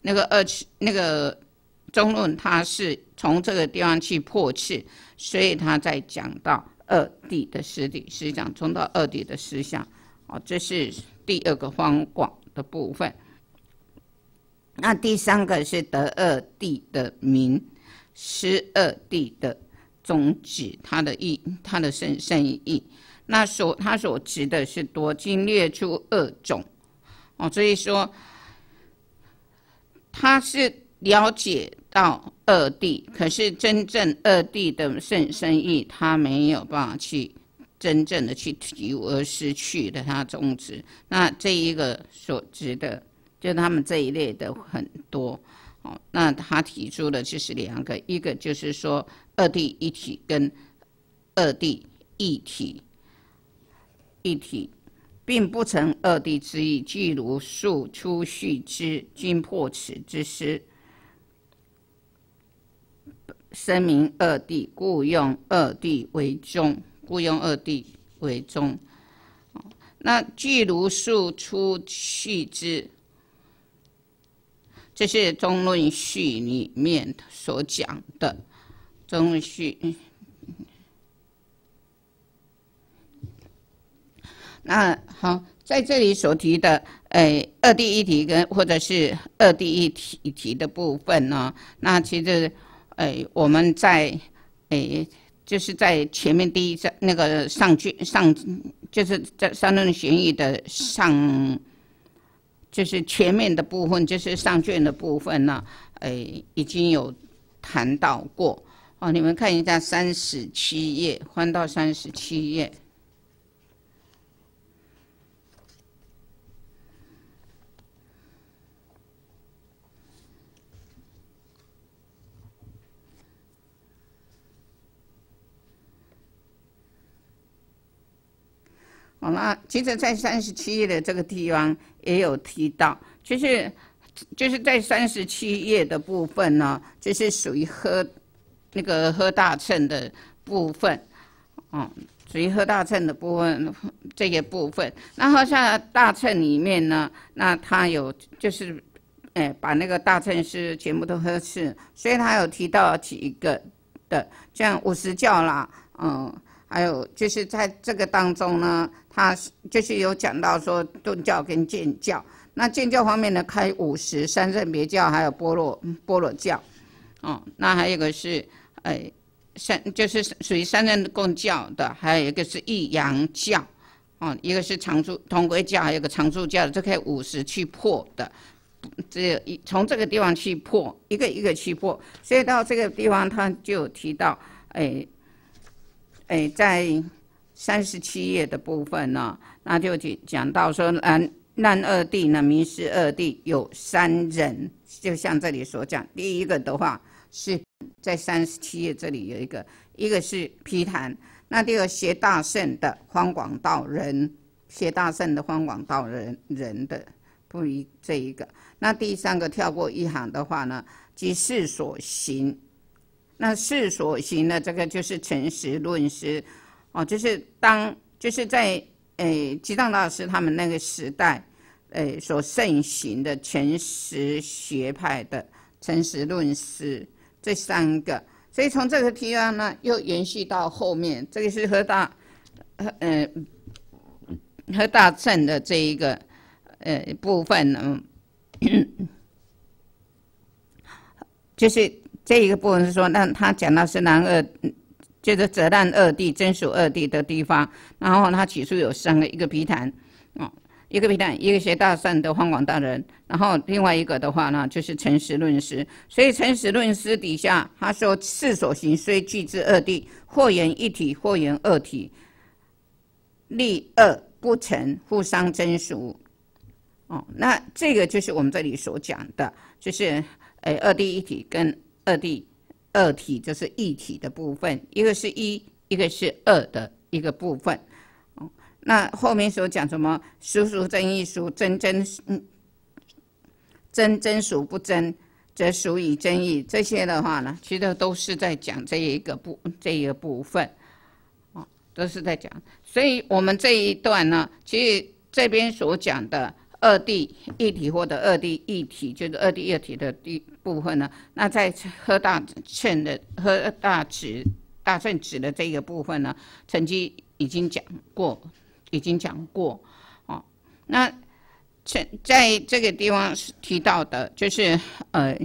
那个二次那个中论它是从这个地方去破斥，所以他在讲到二地的思想，中到二地的思想，啊，这是第二个方广的部分。那第三个是得二谛的名，失二谛的宗旨，它的意，它的圣生意。那所它所指的是多经列出二种，哦，所以说，他是了解到二谛，可是真正二谛的圣生意，他没有办法去真正的去体悟而失去的他宗旨。那这一个所指的。就他们这一类的很多，哦，那他提出的就是两个，一个就是说二弟一体跟二弟一体一体，并不成二弟之意。即如数出序之，均破此之师，声明二弟，故用二弟为宗，故用二弟为宗。那既如数出序之。这是《中论序》里面所讲的，《中论序》。那好，在这里所提的，诶，二第一题跟或者是二第一体题的部分呢，那其实，诶，我们在，诶，就是在前面第一章那个上句上，就是在三论玄义的上。就是前面的部分，就是上卷的部分呢，哎，已经有谈到过哦。你们看一下三十七页，翻到三十七页。好了，接着在三十七页的这个地方。也有提到，就是就是在三十七页的部分呢，就是属于喝那个喝大秤的部分，嗯，属于喝大秤的部分这个部分。那喝下大秤里面呢，那它有就是，哎，把那个大秤是全部都喝是，所以它有提到几个的，像五十教啦，嗯，还有就是在这个当中呢。他就是有讲到说顿教跟建教，那建教方面呢，开五十三圣别教，还有波罗波罗教，哦，那还有一个是，哎，三就是属于三乘共教的，还有一个是异阳教，哦，一个是常住同归教，还有个常住教，这可以五十去破的，这一从这个地方去破，一个一个去破，所以到这个地方他就提到，哎，哎，在。三十七页的部分呢，那就讲讲到说，难难二帝呢，名失二帝有三人，就像这里所讲，第一个的话是在三十七页这里有一个，一个是批谈，那第二邪大圣的宽广道人，邪大圣的宽广道人人的不一这一个，那第三个跳过一行的话呢，即是所行，那世所行的这个就是诚实论师。哦，就是当就是在诶，激荡老师他们那个时代，诶所盛行的诚实学派的诚实论师这三个，所以从这个提案呢，又延续到后面，这个是何大，呃，何大圣的这一个呃部分，嗯，就是这一个部分是说，那他讲到是南二。就是泽烂二谛真属二谛的地方，然后他起初有三个，一个皮坛，哦，一个皮坛，一个学大善的方广大人，然后另外一个的话呢，就是诚实论师。所以诚实论师底下，他说四所行虽具之二谛，或言一体，或言二体，立二不成，互伤真俗。哦，那这个就是我们这里所讲的，就是诶二谛一体跟二谛。二体就是一体的部分，一个是一，一个是二的一个部分。那后面所讲什么“叔叔真议，叔，真真，嗯，真真属不真，则属以真义”这些的话呢，其实都是在讲这一个部这一个部分，哦，都是在讲。所以，我们这一段呢，其实这边所讲的二谛一体或者二谛一体，就是二谛一体的第。部分呢？那在喝大正的喝大指大正指的这个部分呢，曾经已经讲过，已经讲过，哦。那在在这个地方提到的，就是呃，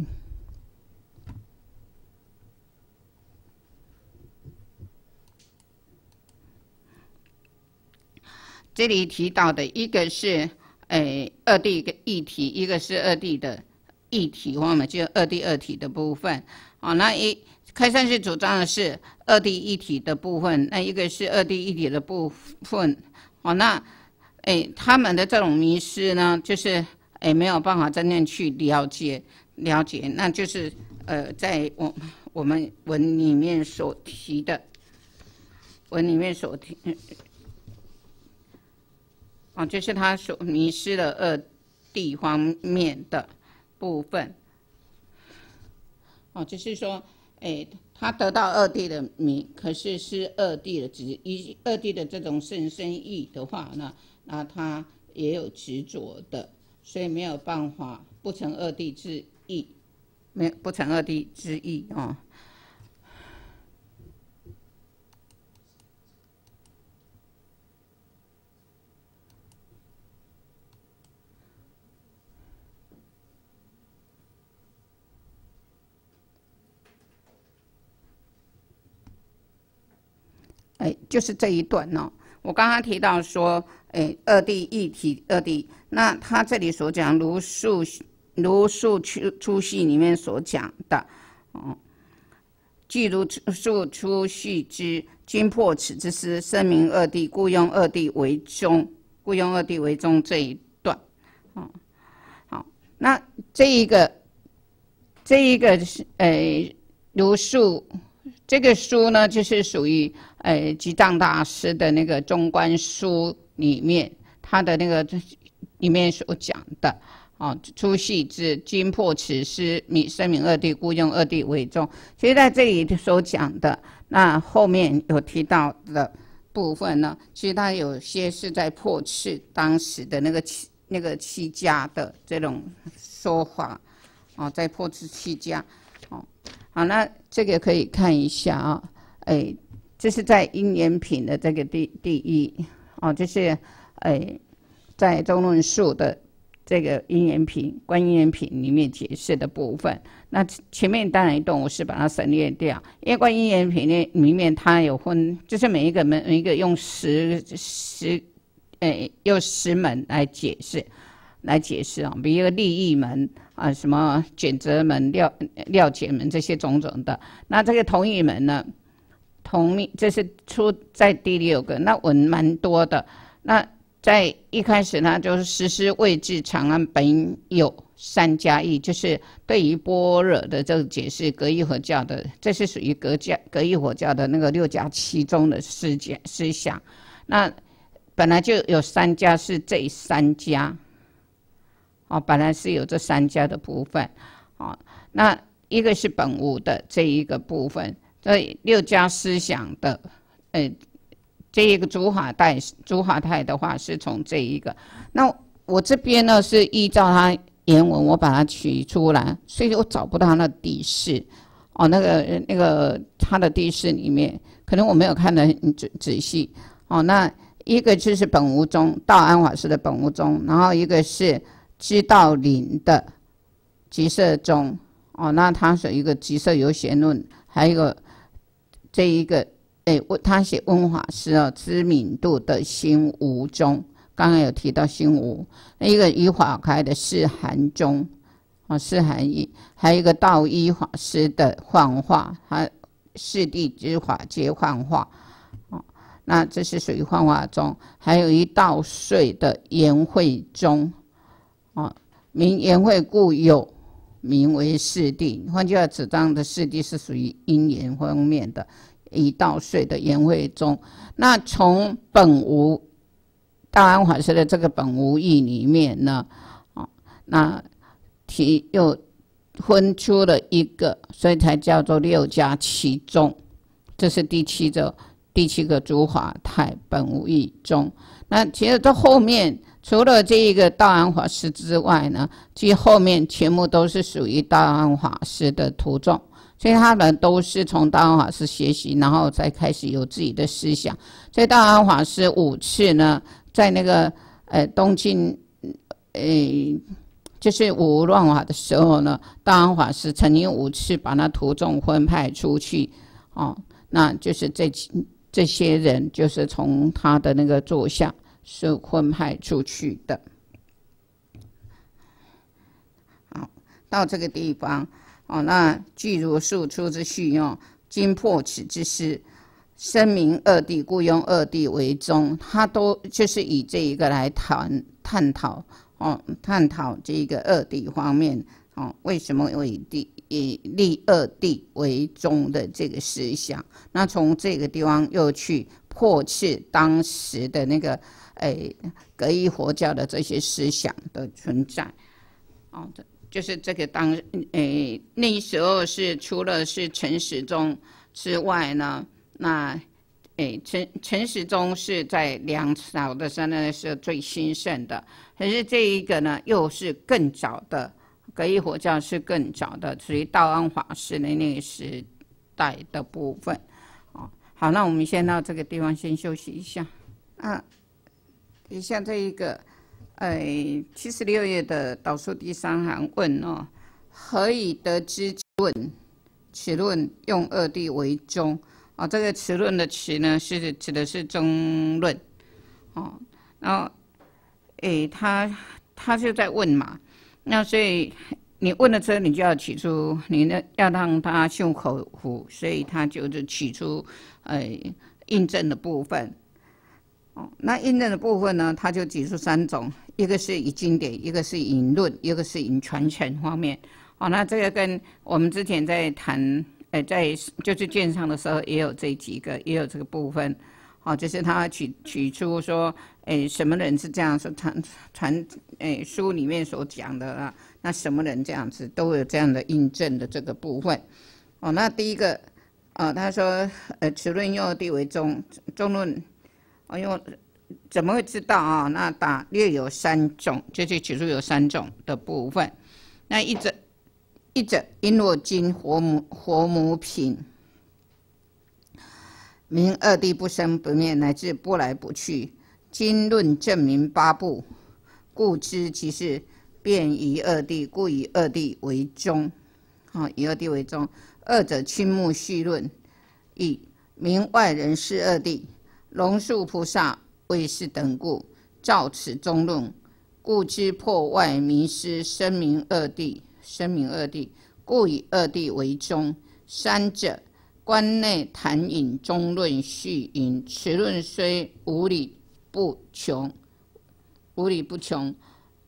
这里提到的一个是呃二 D 的议题，一个是二弟的。一体化嘛，就二地二体的部分。好，那一开山是主张的是二地一体的部分。那一个是二地一体的部分。好，那哎，他们的这种迷失呢，就是哎没有办法真正去了解了解。那就是呃，在我我们文里面所提的文里面所提，啊，就是他所迷失的二地方面的。部分，哦，就是说，哎，他得到二弟的名，可是是二弟的执，一二弟的这种甚生意的话，那那他也有执着的，所以没有办法不成二弟之意，没不成二弟之意啊。哎，就是这一段喏，我刚刚提到说，哎，二弟一体，二弟，那他这里所讲《如数如数出出续》里面所讲的，哦，即如数出续之，今破此之师，声明二弟，雇佣二弟为中，雇佣二弟为中这一段，好，好，那这一个，这一个是，哎，如数。这个书呢，就是属于诶，吉藏大师的那个《中观书》里面，他的那个里面所讲的。哦，出世之金破此师，以生明二帝，故用二帝」为重。其实在这里所讲的，那后面有提到的部分呢，其实它有些是在破斥当时的那个七那个七家的这种说法，啊，在破斥七家，哦。好，那这个可以看一下啊，哎，这是在因缘品的这个第第一，哦，就是哎，在中论述的这个因缘品、观音缘品里面解释的部分。那前面当然一段我是把它省略掉，因为观音缘品呢里面它有分，就是每一个门一个用十十哎，用十门来解释，来解释啊，比如利益门。啊，什么卷折门、料料解门这些种种的，那这个同义门呢？同这是出在第六个，那文蛮多的。那在一开始呢，就是实施位置长安，本有三家义，就是对于般若的这个解释，隔义佛教的，这是属于格教格异佛教的那个六加七宗的思想。那本来就有三家，是这三家。哦，本来是有这三家的部分，哦，那一个是本无的这一个部分，这六家思想的，呃，这一个诸法代诸法态的话是从这一个，那我这边呢是依照他原文，我把它取出来，所以我找不到他的底势，哦，那个那个他的地势里面，可能我没有看得很仔仔细，哦，那一个就是本无宗，道安法师的本无宗，然后一个是。知道林的集色中，哦，那他属于一个集色游贤论。还有一个这一个哎，他写温法师哦，知名度的心无中，刚刚有提到无，那一个雨华开的是寒中。啊，是寒一，还有一个道一法师的幻化，他四地之法皆幻化哦。那这是属于幻化中，还有一道碎的言慧中，名言会故有名为四谛，换句话，此章的四谛是属于因缘方面的，一道岁的言会中。那从本无大安法师的这个本无义里面呢，啊，那提又分出了一个，所以才叫做六加七宗，这是第七个，第七个诸法太本无义中。那其实到后面。除了这一个道安法师之外呢，其后面全部都是属于道安法师的徒众，所以他们都是从道安法师学习，然后再开始有自己的思想。在道安法师五次呢，在那个呃东晋，诶，就是五乱法的时候呢，道安法师曾经五次把那徒众分派出去，哦，那就是这这些人就是从他的那个座下。是分派出去的。好，到这个地方，哦，那具如述出之序用，今破此之师，声明二帝，雇佣二帝为宗，他都就是以这一个来谈探讨，哦，探讨这一个二帝方面，哦，为什么以帝以立二帝为宗的这个思想？那从这个地方又去破斥当时的那个。哎，格义佛教的这些思想的存在，哦，这就是这个当哎那时候是除了是陈时中之外呢，那哎陈陈时中是在梁朝的，现在是最兴盛的。可是这一个呢，又是更早的格义佛教是更早的，属于道安法师的那个时代的部分。哦，好，那我们先到这个地方先休息一下，嗯。你像这一个，哎，七十六页的导数第三行问哦，何以得知论？此论用二谛为中啊，这个“此论”的“此”呢，是指的是中论。哦，然后，哎，他他就在问嘛，那所以你问了之后，你就要取出，你呢要让他胸口服，所以他就是取出，哎，印证的部分。那印证的部分呢？它就举出三种，一个是以经典，一个是引论，一个是引传承方面。哦，那这个跟我们之前在谈，呃，在就是鉴赏的时候也有这几个，也有这个部分。哦，就是他取取出说，哎，什么人是这样说？传传，哎，书里面所讲的啊，那什么人这样子都有这样的印证的这个部分。哦，那第一个，啊，他说，呃，此论又地为中，中论。哎呦，怎么会知道啊？那打略有三种，就是起初有三种的部分。那一者一者璎若金活母活母品，名二地不生不灭，乃至不来不去。经论证明八部，故知其是便以二地，故以二地为宗。啊，以二地为宗。二者青目续论，以名外人是二地。龙树菩萨为是等故，造此中论，故知破外名师声明二谛，声明二谛，故以二谛为宗。三者，观内谈引中论续云：此论虽无理不穷，无理不穷，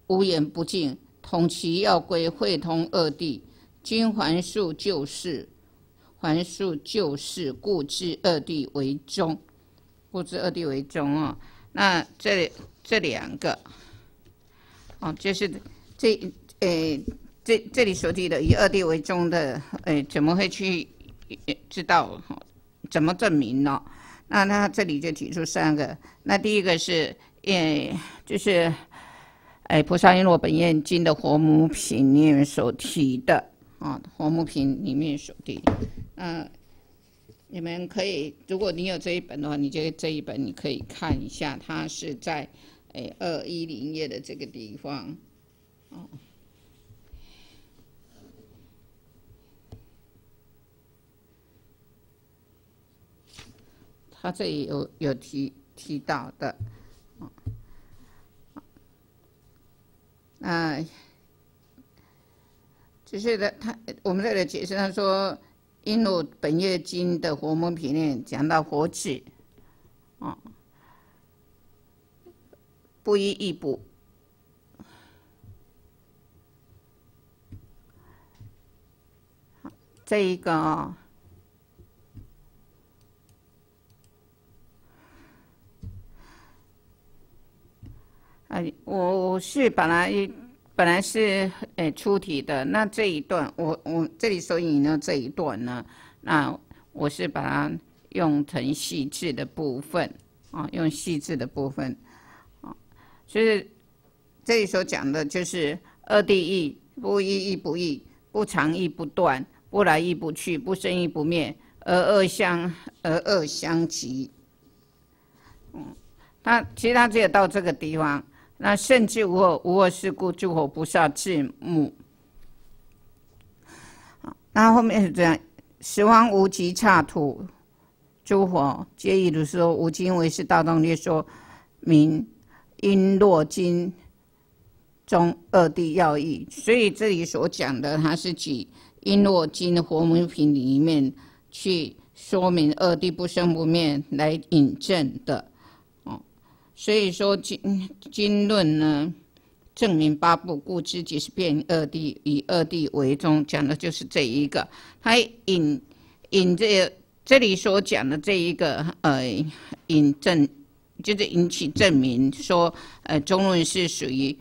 无言不尽，同其要归会通二谛，均还述旧事，还述旧事，故知二谛为宗。不知二谛为宗哦，那这这两个哦，就是这诶，这这里所提的以二谛为宗的诶，怎么会去知道？怎么证明呢？那他这里就提出三个。那第一个是诶，就是诶，菩萨因罗本愿经的活木品里面所提的啊，活木品里面所提嗯。你们可以，如果你有这一本的话，你得这一本你可以看一下，它是在哎二一零页的这个地方，哦。它这里有有提提到的，啊，那就是的，他我们这里解释他说。进入本月经的佛门品念，讲到佛气，啊，不依一补，这一个，哎，我是本来一。本来是诶出题的，那这一段我我这里所引用这一段呢，那我是把它用成细致的部分啊，用细致的部分啊，所以这里所讲的就是二地义不义亦不义，不常亦不断，不来亦不去，不生亦不灭，而恶相而恶相及。嗯，它其实它只有到这个地方。那甚至无我无我事故，诸佛不萨智灭。那后面是这样：十方无极刹土，诸佛皆以如说无尽为是大众略说明因落经中二谛要义。所以这里所讲的，它是指因落经的佛门品里面去说明二谛不生不灭来引证的。所以说《经经论》呢，证明八部固知即是遍二谛，以二谛为宗，讲的就是这一个。他引引这这里所讲的这一个，呃，引证就是引起证明，说，呃，中论是属于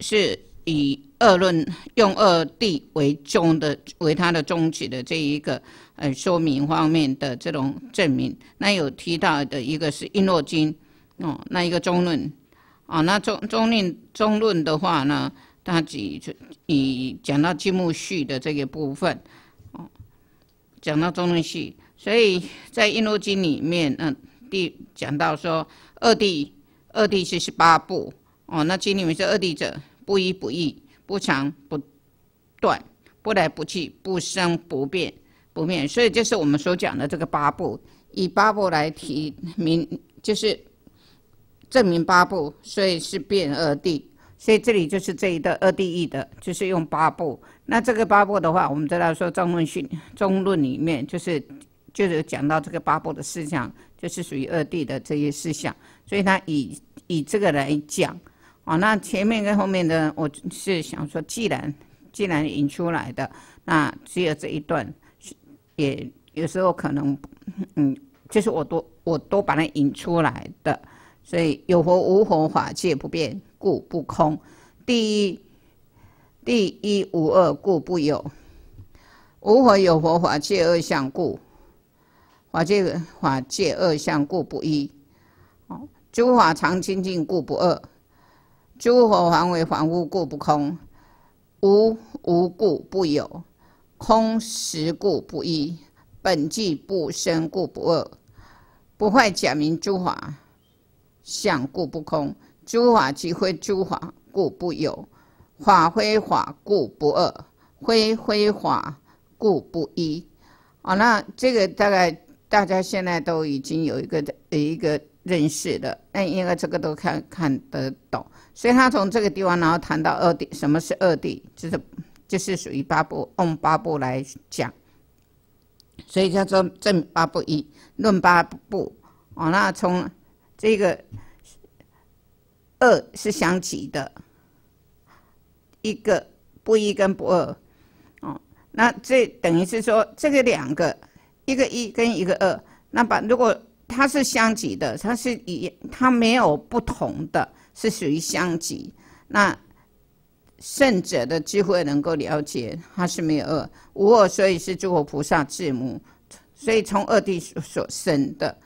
是以二论用二谛为宗的，为它的宗旨的这一个，呃，说明方面的这种证明。那有提到的一个是《伊诺经》。哦，那一个中论，啊，那中中论中论的话呢，它只以讲到金木序的这个部分，哦，讲到中论序，所以在《印度经》里面，嗯，第讲到说二谛，二谛是十八部，哦，那经里面是二地者，不依不异，不长不断，不来不去，不生不变，不灭，所以就是我们所讲的这个八部，以八部来提名，就是。证明八部，所以是变二帝，所以这里就是这一个二帝义的，就是用八部。那这个八部的话，我们知道说《中论》《中论》里面就是就是讲到这个八部的思想，就是属于二帝的这些思想，所以他以以这个来讲。哦，那前面跟后面的，我是想说，既然既然引出来的，那只有这一段，也有时候可能，嗯，就是我都我都把它引出来的。所以有佛无佛，法界不变，故不空。第一，第一无二，故不有。无佛有佛，法界二相故；法界法界二相故不一。诸法常清净故不二。诸佛还为凡物，故不空。无无故不有，空实故不一。本寂不生故不二，不坏假名诸法。相故不空，诸法即非诸法故不有，法非法故不二，非非法故不一。好，那这个大概大家现在都已经有一个一个认识了，那应该这个都看看得懂。所以他从这个地方，然后谈到二谛，什么是二谛？就是就是属于八部，用八部来讲，所以叫做正八不一，论八不不。哦，那从。这个二，是相即的，一个不一跟不二，哦，那这等于是说，这个两个，一个一跟一个二，那把如果它是相即的，它是一，它没有不同的，是属于相即。那胜者的机会能够了解，它是没有二，无二，所以是诸佛菩萨智母，所以从二地所生的。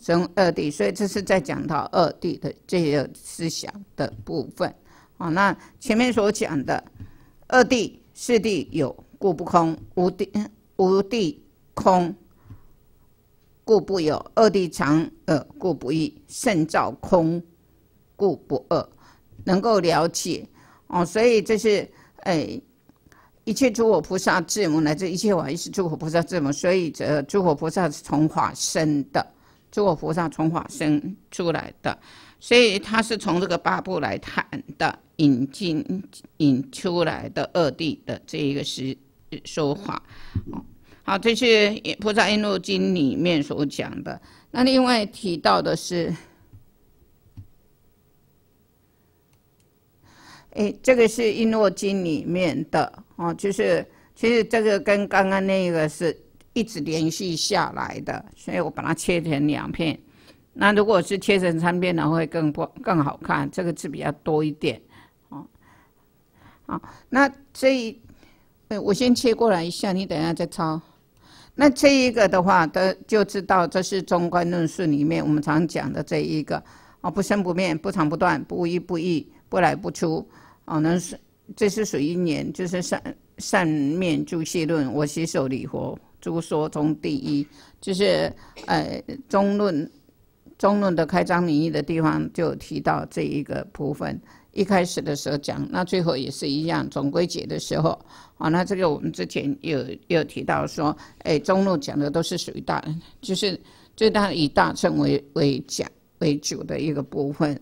生二谛，所以这是在讲到二谛的这个思想的部分。啊，那前面所讲的二谛、四谛有故不空，无谛无谛空故不有；二谛常呃故不异，圣照空故不二，能够了解哦。所以这是哎，一切诸佛菩萨智母乃至一切法，意切诸佛菩萨智母，所以这诸佛菩萨是从法生的。是我菩萨从法生出来的，所以他是从这个八部来谈的，引进引出来的二地的这一个是说法。好，这是《菩萨璎诺经》里面所讲的。那另外提到的是，哎，这个是《璎诺经》里面的哦，就是其实这个跟刚刚那个是。一直连续下来的，所以我把它切成两片。那如果是切成三片，然后会更不更好看。这个字比较多一点，哦，好。那这一，我先切过来一下，你等一下再抄。那这一个的话，的就知道这是《中观论述》里面我们常讲的这一个哦，不生不灭，不长不断，不依不异，不来不出。哦，那是这是属于年，就是善善面注释论，我洗手礼佛。诸说中第一，就是，呃中论，中论的开章名义的地方就提到这一个部分。一开始的时候讲，那最后也是一样，总归结的时候，啊，那这个我们之前有有提到说，哎，中论讲的都是属于大，就是最大以大乘为为讲为主的一个部分，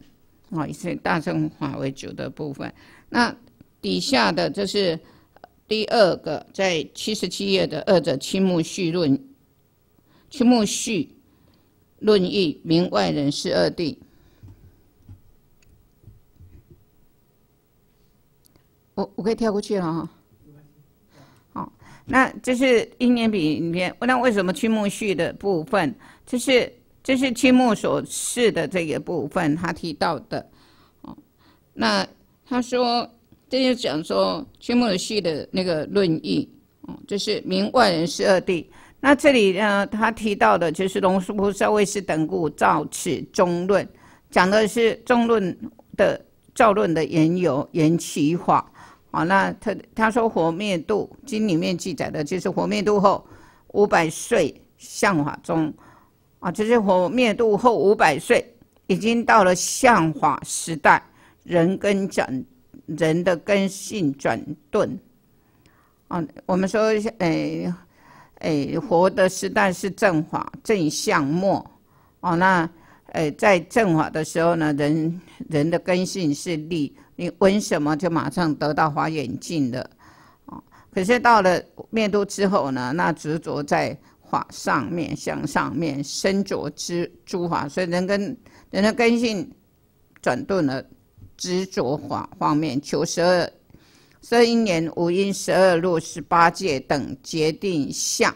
啊，以大乘法为主的部分。那底下的就是。第二个，在七十七页的二者青木序论，青木序论意名外人是二弟。我我可以跳过去了哈。好，那这是《英年笔》里面，那为什么青木序的部分？这是这是青木所示的这个部分，他提到的。哦，那他说。这就讲说《青目系的那个论意，哦，就是明外人十二谛。那这里呢，他提到的就是龙树菩萨为师等故造此中论，讲的是中论的造论的缘由、缘起法。啊，那他他说佛灭度经里面记载的就是佛灭度后五百岁相法中，啊，就是佛灭度后五百岁已经到了相法时代，人根整。人的根性转钝，啊，我们说，诶，诶，活的时代是正法正相末，哦，那，诶，在正法的时候呢，人人的根性是利，你闻什么就马上得到法眼净的，啊，可是到了灭度之后呢，那执着在法上面，向上面生着之诸法，所以人跟人的根性转钝了。执着方方面求十二，一年五阴十二路十八戒等决定相。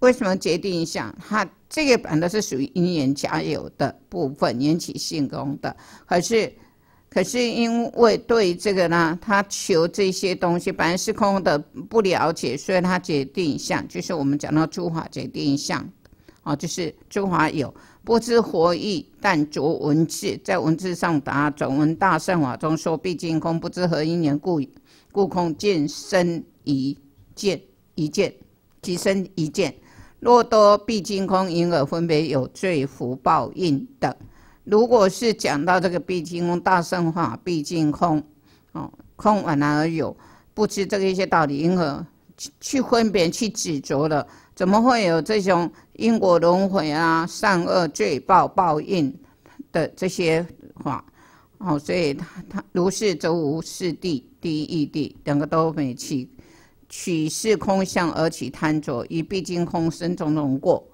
为什么决定相？他这个本来是属于姻缘加有的部分，引起性功的。可是，可是因为对这个呢，他求这些东西，本来是空的不了解，所以他决定相，就是我们讲到诸法决定相，哦，就是诸法有。不知何意，但着文字，在文字上答转文大圣法中说必尽空，不知何因缘故故空见身一见一见，即身一见。若多必尽空，因而分别有罪福报应等。如果是讲到这个必竟空大圣法，必竟空哦，空往哪儿有？不知这个一些道理，因而去去分别去执着了。怎么会有这种因果轮回啊、善恶罪报报应的这些话？哦，所以他他如是则无是地第一义地，两个都没起，取是空相而起贪着，以毕竟空生种种过。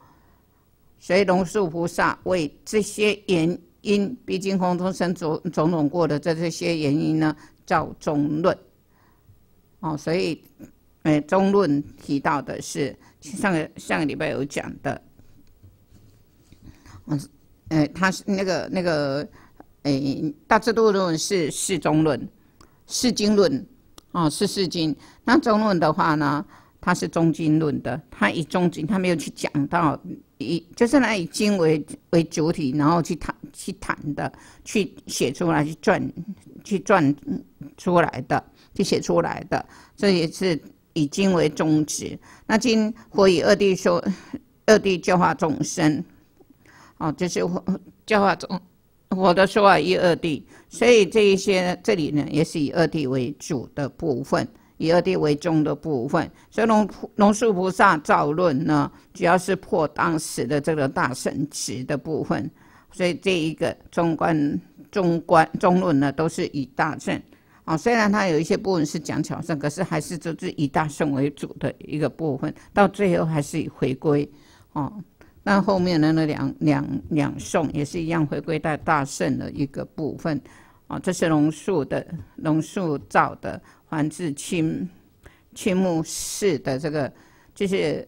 所以龙树菩萨为这些原因，毕竟空中生种种过的这这些原因呢，造中论。哦，所以诶，中论提到的是。上个上个礼拜有讲的，嗯，呃，他那个那个，诶，大致度论是世中论、世经论啊，是世经。那中论的话呢，它是中经论的，它以中经，它没有去讲到以，就是它以经为为主体，然后去谈去谈的，去写出来去撰去撰出来的，去写出来的，这也是。以经为宗旨，那经佛以二谛说，二谛教化众生，哦，就是教化众，我的说话以二谛，所以这一些这里呢，也是以二谛为主的部分，以二谛为宗的部分。所以龙龙树菩萨造论呢，主要是破当时的这个大圣执的部分，所以这一个中观中观中论呢，都是以大圣。哦，虽然它有一些部分是讲小胜，可是还是就是以大胜为主的一个部分。到最后还是以回归哦。那后面呢？那两两两宋也是一样，回归到大胜的一个部分。哦，这是龙树的龙树造的，还自清青木氏的这个，就是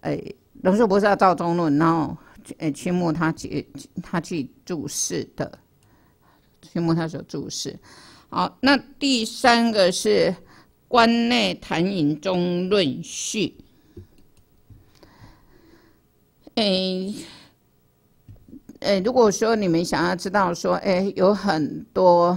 哎，龙树不是要造中论，然后哎青木他去他去注释的，青木他所注释。好，那第三个是《关内谈引中论序》。诶，诶，如果说你们想要知道说，诶，有很多，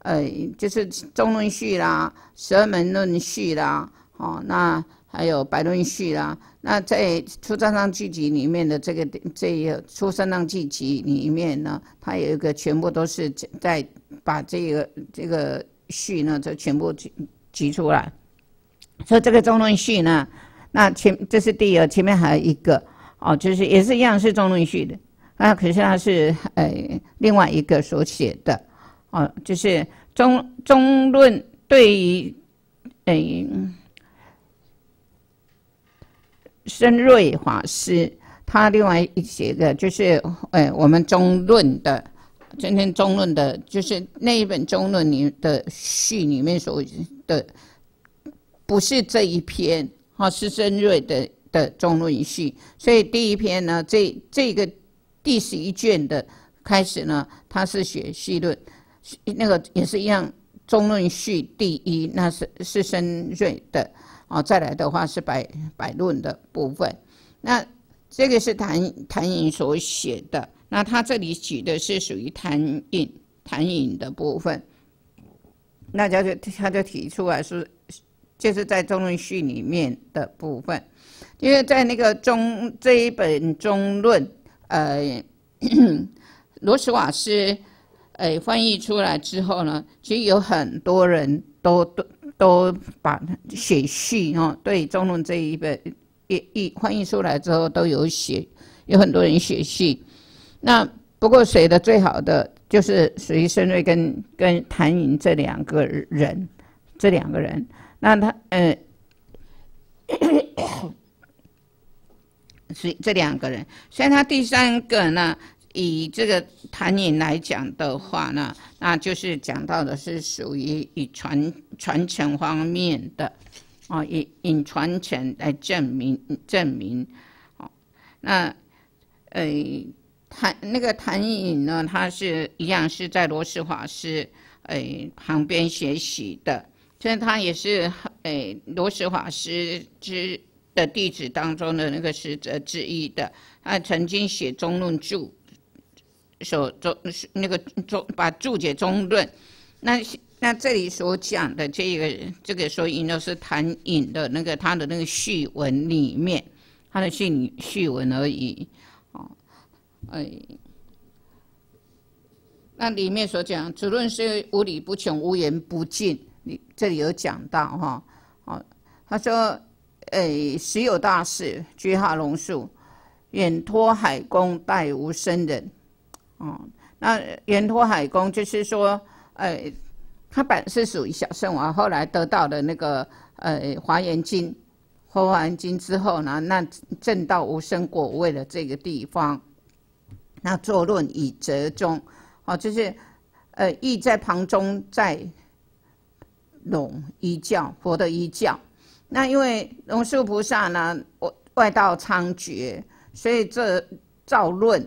呃，就是《中论序》啦，《十门论序》啦，哦，那还有《白论序》啦。那在《出三藏聚集》里面的这个这个《出三藏聚集》里面呢，它有一个全部都是在把这个这个序呢，就全部集集出来。所以这个中论序呢，那前这是第二个，前面还有一个哦，就是也是一样是中论序的，那可是它是呃另外一个所写的哦，就是中中论对于哎。孙瑞法师，他另外写一个就是，哎，我们中论的，今天中论的，就是那一本中论里的序里面所的，不是这一篇哈，是孙瑞的的中论序。所以第一篇呢，这这个第十一卷的开始呢，他是写序论，那个也是一样，中论序第一，那是是孙瑞的。哦，再来的话是《百百论》的部分，那这个是谭谭颖所写的，那他这里举的是属于谭颖谭颖的部分，那就他就提出来说，就是在《中论序》里面的部分，因为在那个中这一本《中论》，呃，罗斯瓦斯，呃，翻译出来之后呢，其实有很多人都都。都把写序哦，对《中论》这一本一一翻译出来之后，都有写，有很多人写序。那不过写的最好的就是属于申瑞跟跟谭云这两个人，这两个人。那他呃，这两个人。所以他第三个呢？以这个谭颖来讲的话呢，那就是讲到的是属于以传传承方面的，哦，以以传承来证明证明，哦，那，诶，谭那个谭颖呢，他是一样是在罗氏法师诶旁边学习的，所以他也是诶罗氏法师之的弟子当中的那个师者之一的，他曾经写《中论注》。所中是那个中把注解中论，那那这里所讲的这个这个所引的是谭引的那个他的那个序文里面，他的序序文而已哦。哎，那里面所讲，主论是无理不穷，无言不尽。你这里有讲到哈哦，他说：“哎，时有大事，居哈龙树，远托海公，待无生人。”哦，那圆托海公就是说，呃，他本是属于小圣王，后来得到的那个呃华严经，获华严经之后呢，那正到无生果位的这个地方，那作论以折中，哦，就是呃意在旁中，在龙一教佛的一教，那因为龙树菩萨呢，我外道猖獗，所以这造论。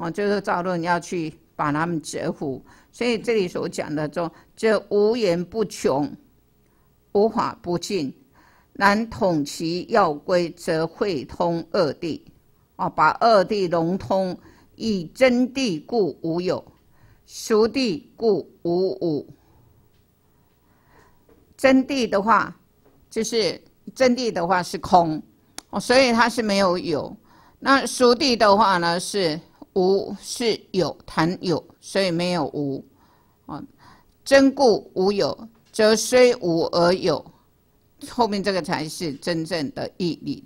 哦，就是赵论要去把他们折服，所以这里所讲的说，这无言不穷，无法不尽，然统其要归，则会通二地。啊，把二地融通，以真谛故无有，俗谛故无无。真谛的话，就是真谛的话是空，哦，所以它是没有有。那熟谛的话呢，是。无是有谈有，所以没有无，啊，真故无有，则虽无而有，后面这个才是真正的义力，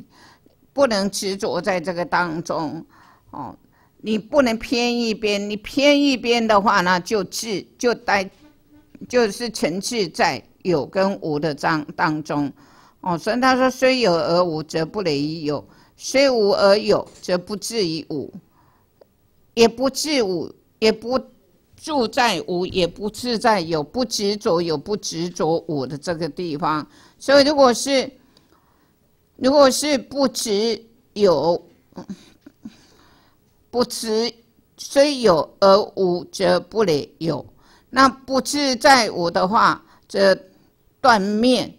不能执着在这个当中，哦，你不能偏一边，你偏一边的话呢，就自就待，就是沉滞在有跟无的章当中，哦，所以他说虽有而无，则不累于有；虽无而有，则不至于无。也不自无，也不住在无，也不自在有，不执着有，不执着无的这个地方。所以，如果是，如果是不执有，不执虽有而无，则不得有。那不自在无的话，则断灭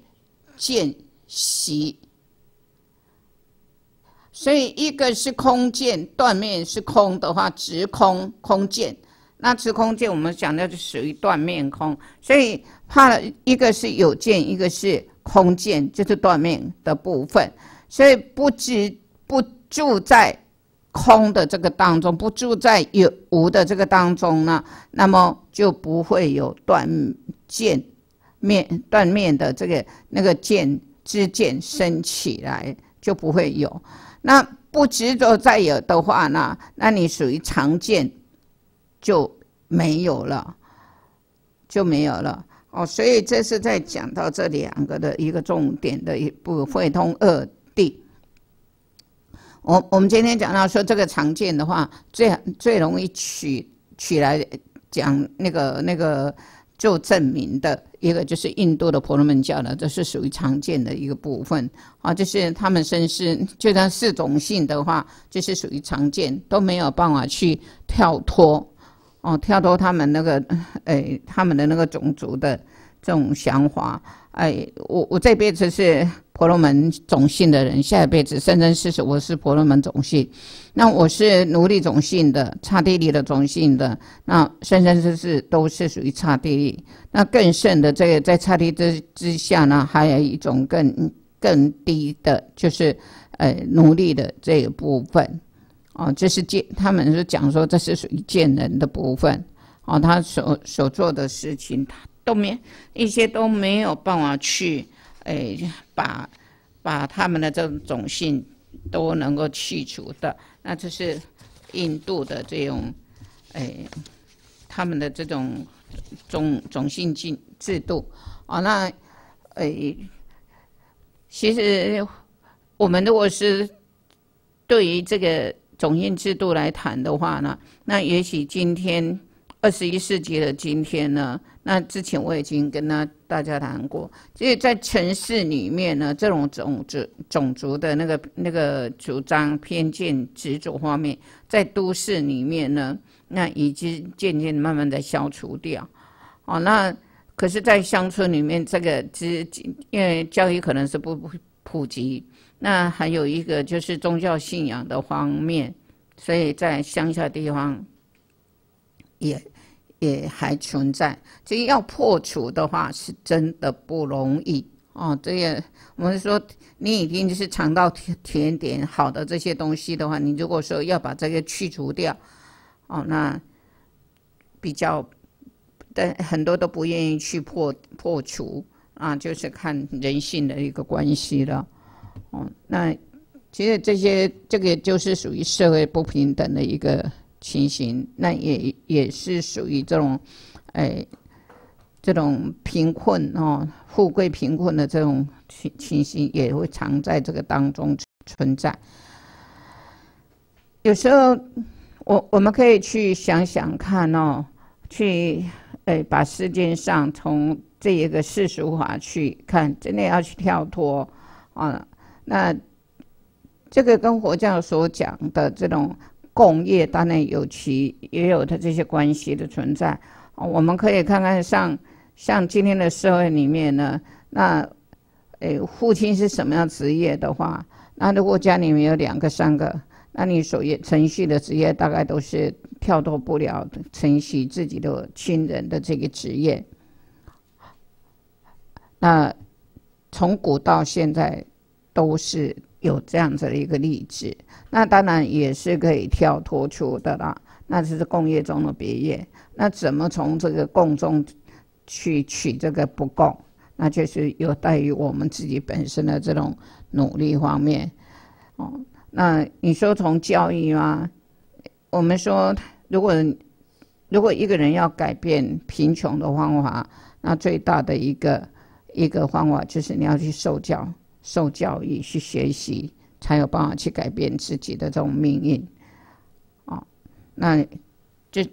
见习所以，一个是空见，断面是空的话，直空空见。那直空见，我们讲的就属于断面空。所以，怕了一个是有见，一个是空见，就是断面的部分。所以，不知不住在空的这个当中，不住在有无的这个当中呢，那么就不会有断见面断面的这个那个见之见升起来，就不会有。那不执着再有的话呢？那你属于常见，就没有了，就没有了哦。所以这是在讲到这两个的一个重点的一部会通二谛。我我们今天讲到说这个常见的话，最最容易取取来讲那个那个。做证明的一个就是印度的婆罗门教呢，这是属于常见的一个部分啊，就是他们身世，就算四种姓的话，这是属于常见，都没有办法去跳脱哦，跳脱他们那个，哎，他们的那个种族的这种想法，哎，我我这辈子是婆罗门种姓的人，下一辈子生生世世我是婆罗门种姓。那我是奴隶种姓的，差地利的种姓的，那生生世世都是属于差地利。那更甚的，这个，在差地之之下呢，还有一种更更低的，就是，呃，奴隶的这一部分。哦，这是贱，他们是讲说这是属于贱人的部分。哦，他所所做的事情，他都没一些都没有办法去，哎，把把他们的这种种姓。都能够去除的，那就是印度的这种，哎，他们的这种种种姓制制度，啊，那哎，其实我们如果是对于这个种姓制度来谈的话呢，那也许今天。二十一世纪的今天呢，那之前我已经跟他大家谈过，所以在城市里面呢，这种种族种族的那个那个主张、偏见、执着方面，在都市里面呢，那已经渐渐慢慢的消除掉。哦，那可是，在乡村里面，这个只因为教育可能是不不普及，那还有一个就是宗教信仰的方面，所以在乡下地方也。也还存在，其实要破除的话，是真的不容易哦。这也我们说，你已经是尝到甜点好的这些东西的话，你如果说要把这个去除掉，哦，那比较但很多都不愿意去破破除啊，就是看人性的一个关系了，哦，那其实这些这个就是属于社会不平等的一个。情形，那也也是属于这种，哎，这种贫困哦，富贵贫困的这种情情形，也会常在这个当中存在。有时候，我我们可以去想想看哦，去哎，把世界上从这一个世俗化去看，真的要去跳脱啊。那这个跟佛教所讲的这种。共业当然有其也有它这些关系的存在我们可以看看像像今天的社会里面呢，那诶，父亲是什么样职业的话，那如果家里面有两个三个，那你所业承序的职业大概都是跳脱不了承序自己的亲人的这个职业，那从古到现在都是。有这样子的一个例子，那当然也是可以跳脱出的啦。那就是共业中的别业，那怎么从这个共中去取这个不共？那就是有待于我们自己本身的这种努力方面。哦，那你说从教育啊，我们说如果如果一个人要改变贫穷的方法，那最大的一个一个方法就是你要去受教。受教育、去学习，才有办法去改变自己的这种命运，哦，那这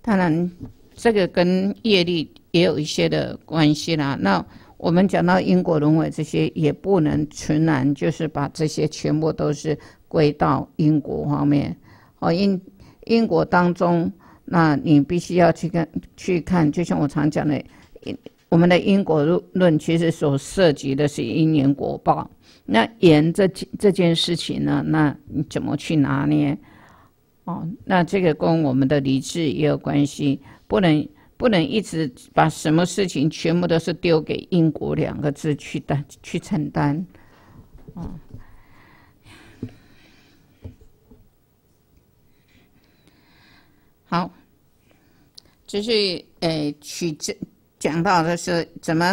当然，这个跟业力也有一些的关系啦。那我们讲到因果轮回这些，也不能全然就是把这些全部都是归到因果方面，哦，因因果当中，那你必须要去看去看，就像我常讲的。我们的因果论其实所涉及的是因缘果报。那缘这这件事情呢，那你怎么去拿捏？哦，那这个跟我们的理智也有关系，不能不能一直把什么事情全部都是丢给“因果”两个字去担去承担。嗯，好，就是诶取这。讲到的是怎么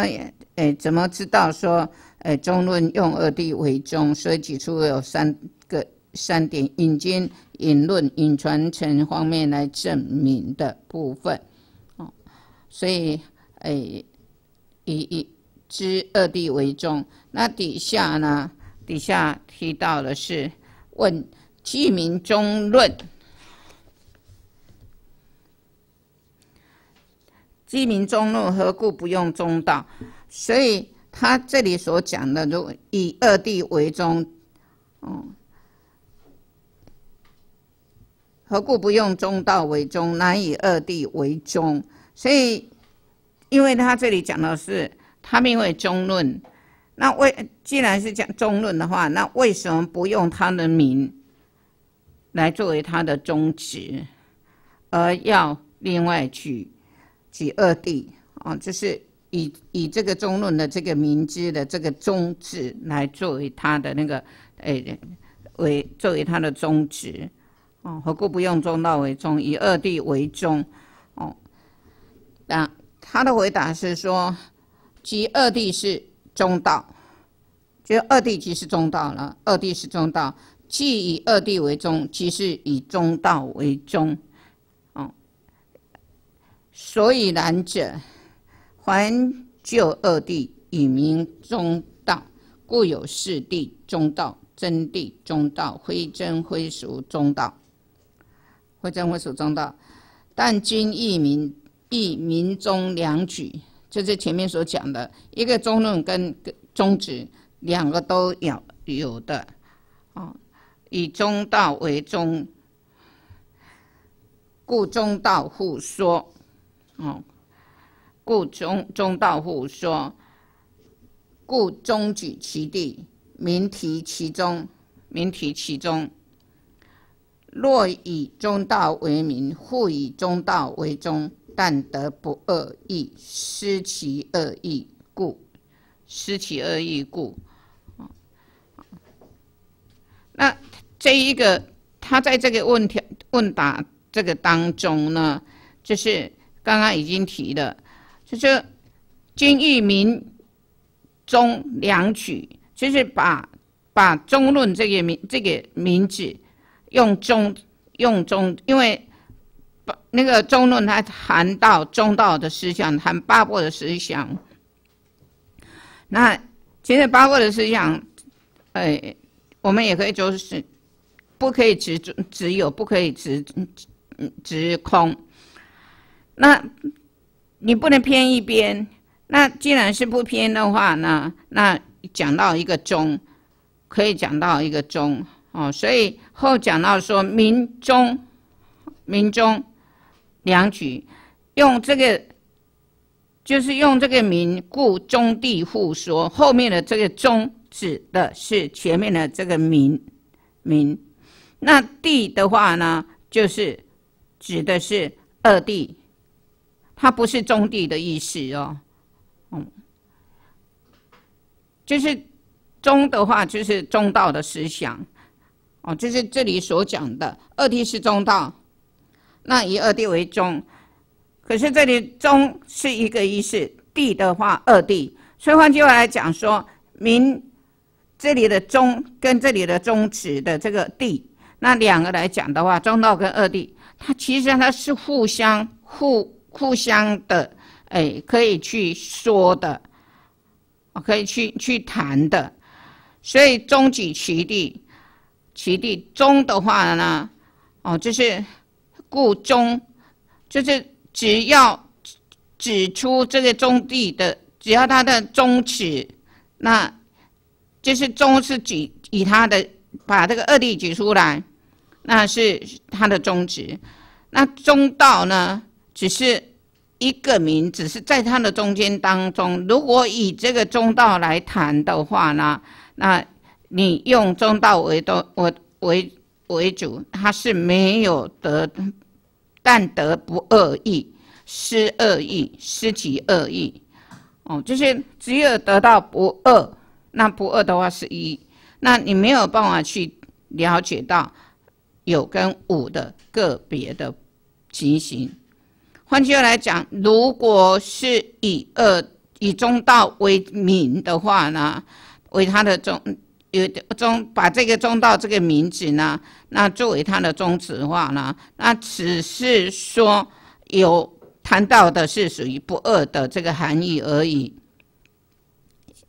诶，怎么知道说诶，中论用二谛为中，所以指出有三个三点引经引论引传承方面来证明的部分，哦，所以诶以以知二谛为中，那底下呢底下提到的是问记名中论。鸡鸣中路，何故不用中道？所以他这里所讲的，如以二谛为中，哦，何故不用中道为中？难以二谛为中。所以，因为他这里讲的是他名为中论，那为既然是讲中论的话，那为什么不用他的名来作为他的宗旨，而要另外去？即二谛啊，就是以以这个中论的这个明知的这个宗旨来作为他的那个诶，为作为他的宗旨哦，何故不用中道为宗，以二谛为宗哦？那他的回答是说，即二谛是中道，就二谛即是中道了，二谛是中道，既以二谛为宗，即是以中道为宗。所以然者，还就二谛以明中道，故有四谛中道、真谛中道、非真非俗中道、非真非俗中道。但今亦民亦民中两举，就是前面所讲的一个中论跟中旨，两个都要有的。哦，以中道为中，故中道互说。哦，故中中道户说，故中举其地，名提其中，名提其中。若以中道为名，复以中道为宗，但得不恶意，失其恶意故，失其恶意故。那这一个，他在这个问题问答这个当中呢，就是。刚刚已经提了，就是金玉民中两举，就是把把中论这个名这个名字用中用中，因为把那个中论它谈到中道的思想，谈八部的思想。那其实八部的思想，呃，我们也可以就是不可以执执有，不可以执执空。那，你不能偏一边。那既然是不偏的话呢？那讲到一个中，可以讲到一个中哦。所以后讲到说民中，民中，两举，用这个，就是用这个民故中地户说。后面的这个中指的是前面的这个民，民。那地的话呢，就是指的是二地。它不是中地的意思哦，嗯，就是中的话，就是中道的思想，哦，就是这里所讲的二地是中道，那以二地为中，可是这里中是一个意思，地的话二地，所以换句话来讲，说明这里的中跟这里的中指的这个地，那两个来讲的话，中道跟二地，它其实它是互相互。互相的，哎，可以去说的，可以去去谈的。所以中举其地，其地中的话呢，哦，就是故中，就是只要指出这个中地的，只要它的中指，那就是中是举以它的把这个二地举出来，那是它的中指。那中道呢？只是一个名，只是在它的中间当中。如果以这个中道来谈的话呢，那你用中道为都，我为为主，它是没有得，但得不恶意，失恶意，失其恶意。哦，就是只有得到不恶，那不恶的话是一，那你没有办法去了解到有跟无的个别的情形。换句话来讲，如果是以二、以中道为名的话呢，为他的中，有的中，把这个中道这个名字呢，那作为他的宗旨的话呢，那只是说有谈到的是属于不二的这个含义而已。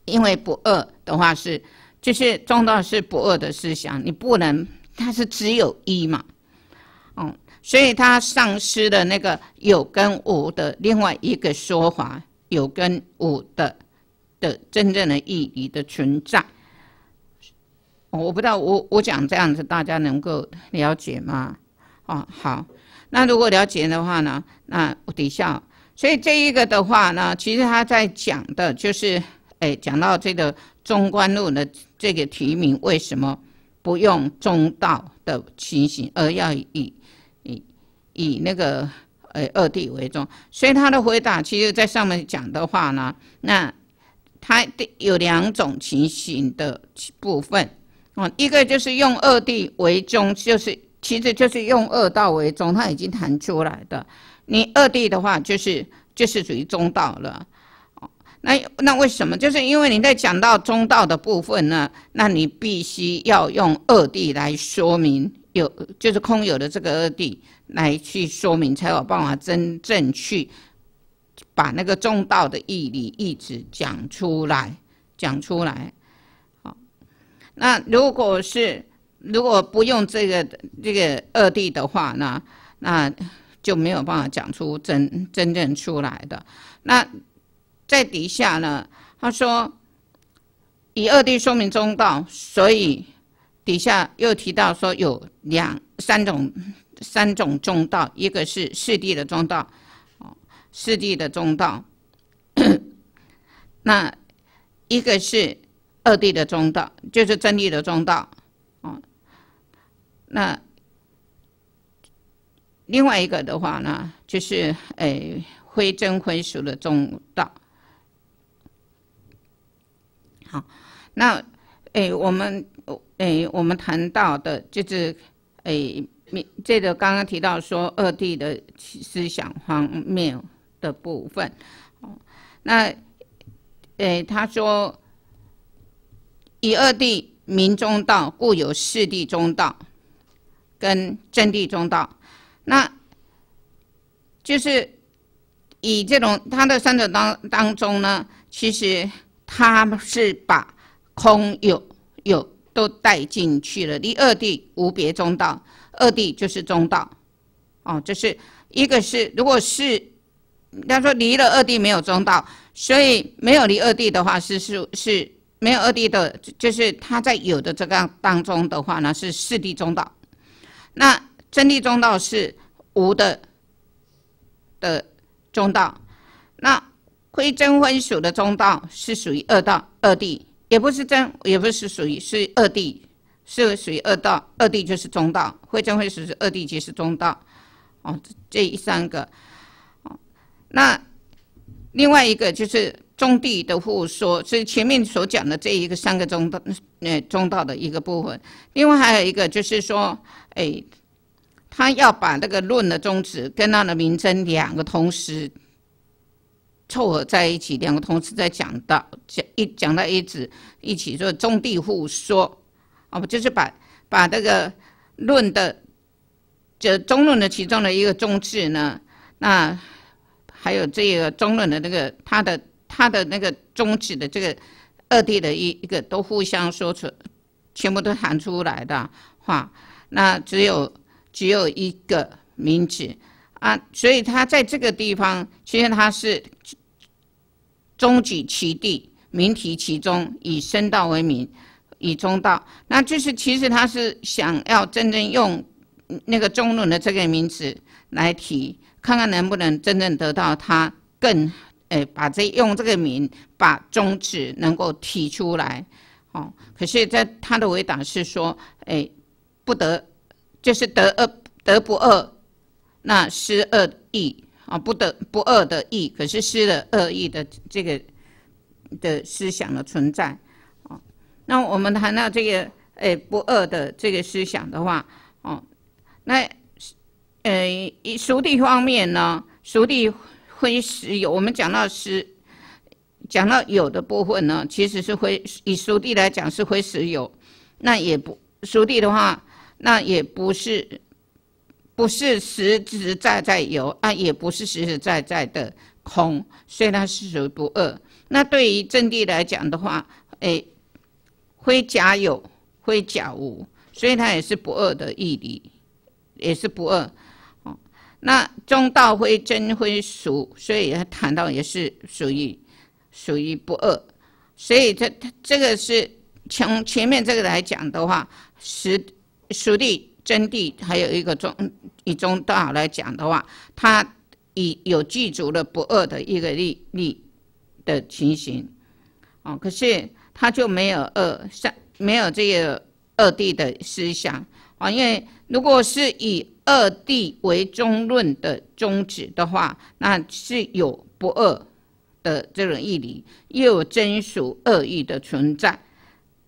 因为不二的话是，就是中道是不二的思想，你不能，它是只有一嘛，嗯。所以他丧失了那个有跟无的另外一个说法，有跟无的的真正的意义的存在。我不知道，我我讲这样子，大家能够了解吗？哦，好。那如果了解的话呢，那底下，所以这一个的话呢，其实他在讲的就是，哎，讲到这个中观路的这个提名为什么不用中道的情形，而要以。以那个呃二弟为宗，所以他的回答其实在上面讲的话呢，那他有两种情形的部分啊，一个就是用二弟为宗，就是其实就是用二道为宗，他已经谈出来的。你二弟的话，就是就是属于中道了。那那为什么？就是因为你在讲到中道的部分呢，那你必须要用二弟来说明。有就是空有的这个二谛来去说明，才有办法真正去把那个中道的义理义旨讲出来，讲出来。好，那如果是如果不用这个这个二谛的话，呢，那就没有办法讲出真真正出来的。那在底下呢，他说以二谛说明中道，所以。底下又提到说有两三种三种中道，一个是四地的中道，哦，四地的中道，那一个是二地的中道，就是真谛的中道，哦，那另外一个的话呢，就是诶，非真非俗的中道。好，那诶我们。诶，我们谈到的就是诶，这个刚刚提到说二谛的思想方面的部分。哦，那诶，他说以二谛明中道，故有四谛中道跟真谛中道。那就是以这种他的三者当当中呢，其实他是把空有有。都带进去了。第二地无别中道，二地就是中道，哦，这是一个是。如果是他说离了二地没有中道，所以没有离二地的话是是是，没有二地的，就是他在有的这个当中的话呢是四地中道。那真谛中道是无的的中道，那归真灰属的中道是属于二道二地。也不是真，也不是属于是二谛，是属于二道。二谛就是中道，会真会实是二谛，即是中道。哦，这一三个。哦，那另外一个就是中谛的互说，是前面所讲的这一个三个中道，呃中道的一个部分。另外还有一个就是说，哎，他要把那个论的宗旨跟他的名称两个同时。凑合在一起，两个同时在讲到讲一讲到一直一起说中地互说，啊不就是把把那个论的这中论的其中的一个宗旨呢，那还有这个中论的那个他的他的那个宗旨的这个二弟的一一个都互相说出，全部都弹出来的话，那只有只有一个名字啊，所以他在这个地方，其实他是。中举其地，名提其中，以身道为名，以中道，那就是其实他是想要真正用那个中论的这个名词来提，看看能不能真正得到他更，哎，把这用这个名把宗旨能够提出来，哦，可是在他的回答是说，哎，不得，就是得恶得不恶，那失恶意。啊，不得不二的意，可是失了二意的这个的思想的存在。啊，那我们谈到这个，哎，不二的这个思想的话，哦，那，呃，以熟地方面呢，熟地非石有，我们讲到是。讲到有的部分呢，其实是灰以熟地来讲是灰石有，那也不熟地的话，那也不是。不是实实在在有啊，也不是实实在在的空，虽然属于不二。那对于真谛来讲的话，哎，非假有非假无，所以它也是不二的义理，也是不二。哦，那中道非真非俗，所以它谈到也是属于属于不二。所以这这个是从前面这个来讲的话，实属地真谛还有一个中以中道来讲的话，他已有具足了不二的一个力力的情形，哦，可是他就没有二三，没有这个二谛的思想啊。因为如果是以二谛为中论的宗旨的话，那是有不二的这种义理，又有真属恶意的存在。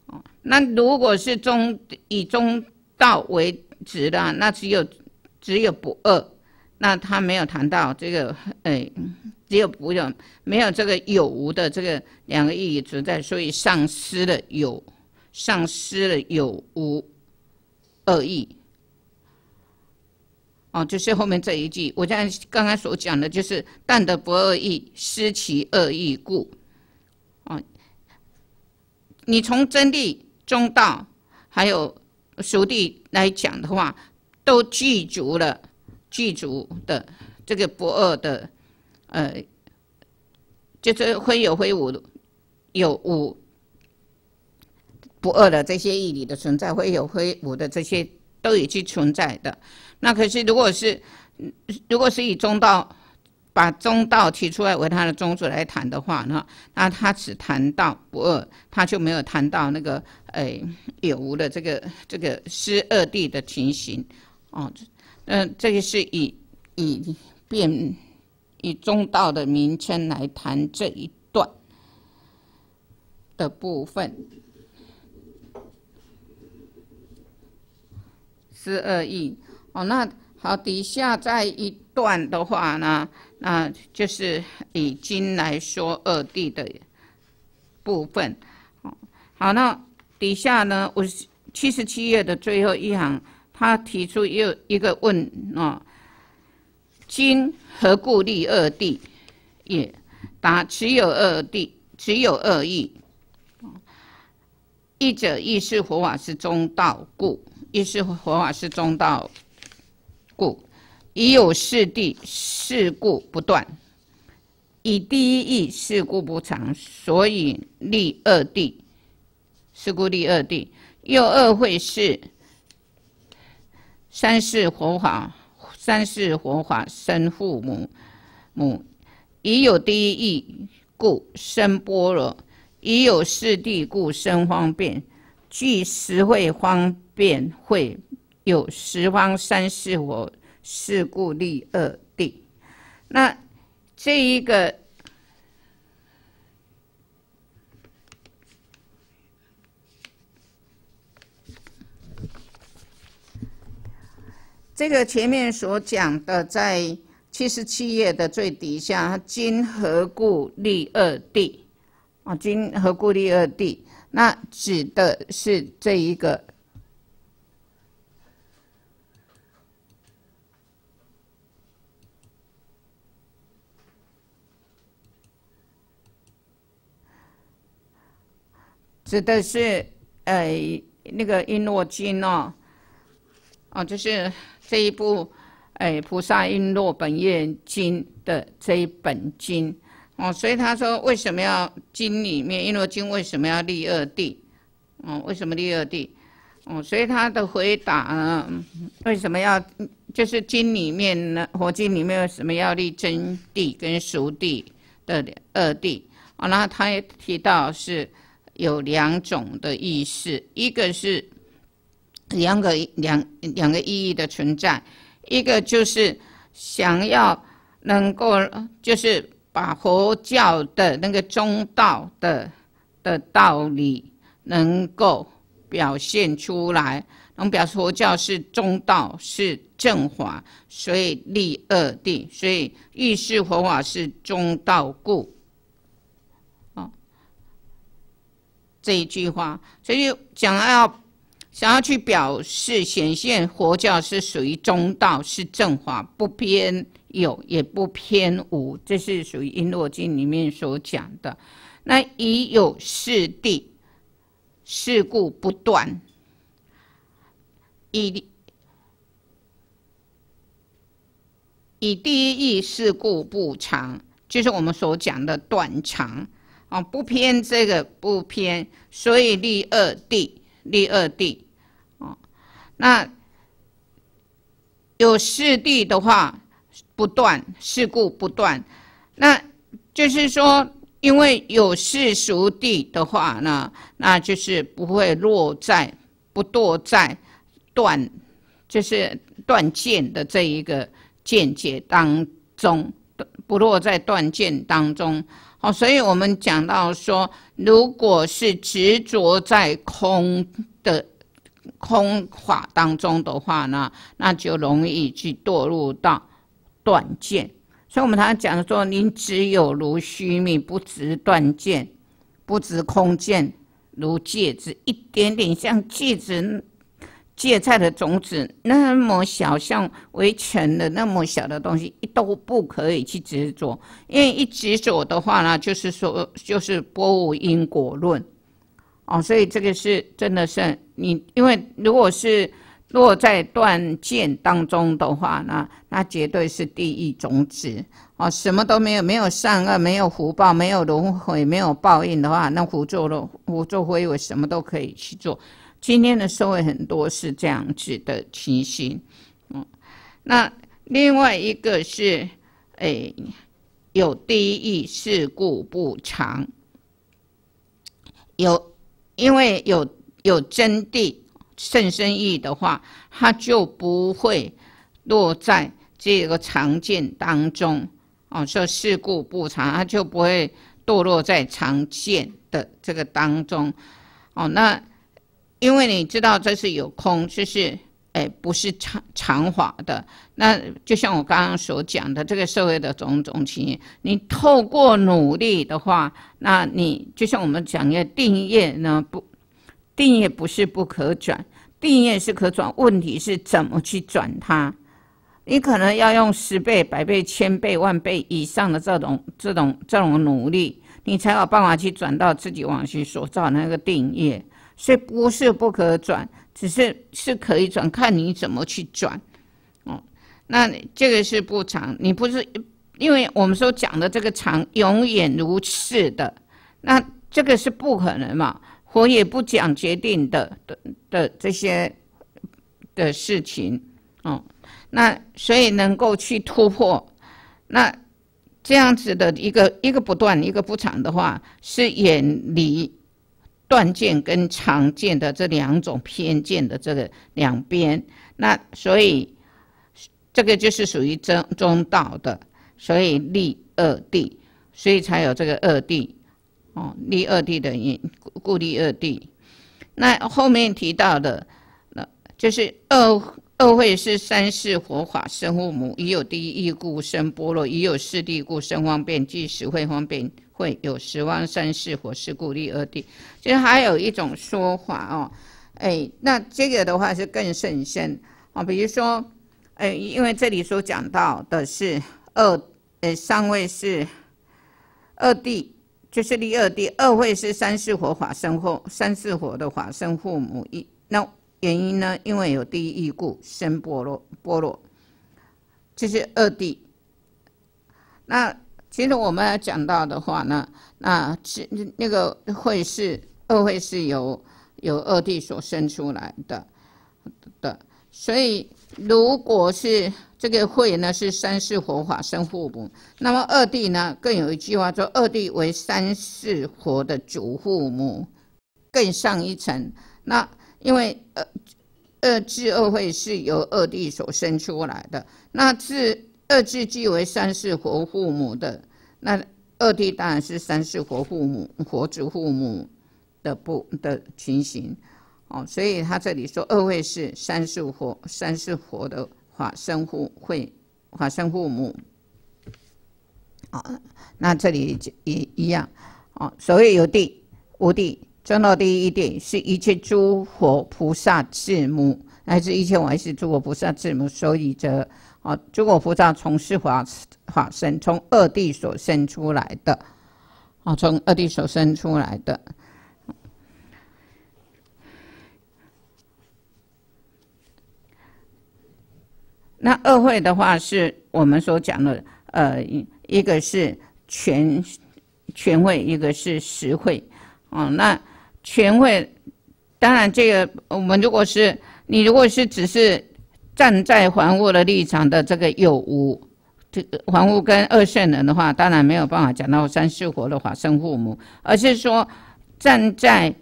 哦，那如果是中以中到为止的，那只有只有不恶，那他没有谈到这个，哎，只有不用没有这个有无的这个两个意义存在，所以丧失了有，丧失了有无恶意。哦，就是后面这一句，我在刚刚所讲的就是但得不恶意，失其恶意故。哦，你从真谛中道还有。熟地来讲的话，都具足了具足的这个不二的，呃，就是会有非无有无不二的这些义理的存在，会有非无的这些都已经存在的。那可是如果是如果是以中道。把中道提出来为他的宗旨来谈的话，那那他只谈到不二，他就没有谈到那个哎有无的这个这个失二谛的情形，哦，嗯，这个是以以变以中道的名称来谈这一段的部分失二意，哦，那好，底下再一段的话呢？啊，就是以经来说二弟的部分。好，那底下呢，我七十七页的最后一行，他提出又一个问：哦，今何故立二谛？也答：持有二谛，只有二义。一者，亦是佛法是中道故；亦是佛法是中道故。已有四地事故不断，以第一义事故不常，所以立二地事故立二地。又二会是三世佛法，三世佛法生父母母，已有第一义故生般若，已有四地故生方便，具十会方便会有十方三世佛。是故立二地。那这一个，这个前面所讲的，在七十七页的最底下，金今何故立二地？啊，今何故立二地？那指的是这一个。指的是，诶，那个《璎珞经》哦，哦，就是这一部，诶，《菩萨璎珞本愿经》的这一本经哦，所以他说为什么要经里面《璎珞经》为什么要立二地？哦，为什么立二地？哦，所以他的回答，呢，为什么要就是经里面呢？佛经里面为什么要立真谛跟熟地的二帝？啊，然后他也提到是。有两种的意思，一个是两个两两个意义的存在，一个就是想要能够就是把佛教的那个中道的的道理能够表现出来，能表示佛教是中道是正法，所以立二谛，所以意识佛法是中道故。这一句话，所以想要想要去表示显现佛教是属于中道，是正法，不偏有也不偏无，这是属于《璎珞经》里面所讲的。那以有是地，事故不断；以以第一义事故不长，就是我们所讲的断长。哦，不偏这个不偏，所以立二地，立二地，哦，那有四地的话，不断事故不断。那就是说，因为有世俗地的话，呢，那就是不会落在不堕在断，就是断见的这一个见解当中，不落在断见当中。哦，所以我们讲到说，如果是执着在空的空法当中的话呢，那就容易去堕入到断见。所以我们常常讲说，您只有如虚名，不执断见，不执空见，如戒指一点点像戒指芥菜的种子那么小，像维权的那么小的东西，都不可以去执着，因为一执着的话呢，就是说就是波无因果论，哦，所以这个是真的，是你因为如果是落在断见当中的话，那那绝对是地狱种子哦，什么都没有，没有善恶，没有福报，没有轮回，没有报应的话，那胡作的胡作非为，什么都可以去做。今天的社会很多是这样子的情形，嗯，那另外一个是，哎，有第一事故不常，有因为有有真谛甚深意的话，它就不会落在这个常见当中，哦，说事故不常，它就不会堕落在常见的这个当中，哦，那。因为你知道这是有空，就是哎，不是长长华的。那就像我刚刚所讲的，这个社会的种种情形，你透过努力的话，那你就像我们讲的定业呢，不定业不是不可转，定业是可转。问题是怎么去转它？你可能要用十倍、百倍、千倍、万倍以上的这种这种这种努力，你才有办法去转到自己往昔所造那个定业。所以不是不可转，只是是可以转，看你怎么去转，哦。那这个是不长，你不是，因为我们所讲的这个长永远如是的，那这个是不可能嘛。我也不讲决定的的的这些的事情，哦。那所以能够去突破，那这样子的一个一个不断一个不长的话，是远离。断见跟常见的这两种偏见的这个两边，那所以这个就是属于中中道的，所以立二地，所以才有这个二地哦，立二地的因故立二地。那后面提到的，那就是二二会是三世佛法生父母，已有第一义故生波罗，已有四地故生方便，具十会方便。会有十万三世火是故立二地，其实还有一种说法哦，哎，那这个的话是更甚深哦。比如说，哎，因为这里所讲到的是二，呃，三位是二地，就是立二地。二位是三世火法生后，三世火的法生父母一。那原因呢？因为有第一故生剥落，剥落就是二地。那其实我们要讲到的话呢，那是那个会是二会是由由二弟所生出来的的，所以如果是这个会呢是三世佛法生父母，那么二弟呢更有一句话说，二弟为三世佛的主父母，更上一层。那因为二二智二会是由二弟所生出来的，那智二字即为三世活父母的，那二弟当然是三世活父母、活子父母的不的情形哦。所以他这里说二位是三世活、三世活的化身父会化身父母啊。那这里也一样哦。所谓有地无地，中老第一地是一切诸佛菩萨智母，乃至一切万是诸佛菩萨智母，所以则。哦，诸果菩萨从事法法身从二地所生出来的，哦，从二地所生出来的，那二会的话是我们所讲的，呃，一个是全全会，一个是实会，哦，那全会，当然这个我们如果是你如果是只是。站在凡夫的立场的这个有无，这个凡夫跟二圣人的话，当然没有办法讲到三世佛的化身父母，而是说，站在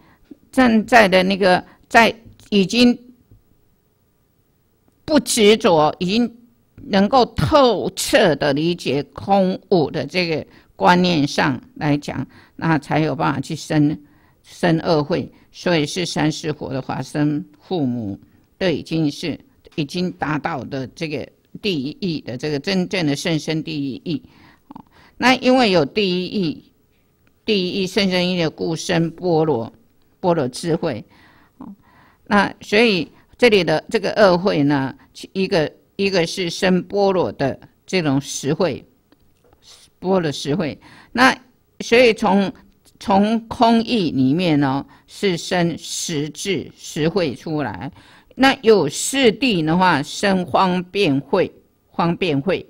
站在的那个在已经不执着，已经能够透彻的理解空无的这个观念上来讲，那才有办法去生生二会，所以是三世佛的化身父母都已经是。已经达到的这个第一义的这个真正的甚深第一义，哦，那因为有第一义，第一义甚深义的故生菠萝菠萝智慧，哦，那所以这里的这个二慧呢，一个一个是生菠萝的这种实慧，菠萝实慧，那所以从从空义里面呢，是生实质实慧出来。那有四地的话，生方便会方便会，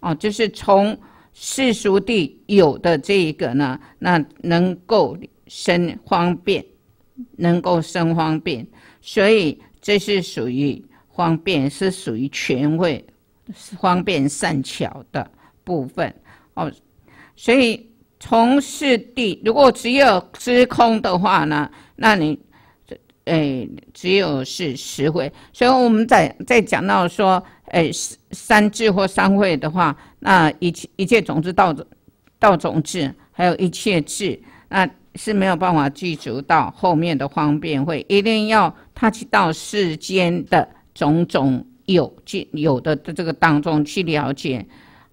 哦，就是从世俗地有的这一个呢，那能够生方便，能够生方便，所以这是属于方便，是属于权位方便善巧的部分哦。所以从四地，如果只有知空的话呢，那你。哎，只有是十会，所以我们在在讲到说，哎，三智或三会的话，那一切一切种子到到种子，还有一切智，那是没有办法具足到后面的方便会，一定要他去到世间的种种有有的这个当中去了解，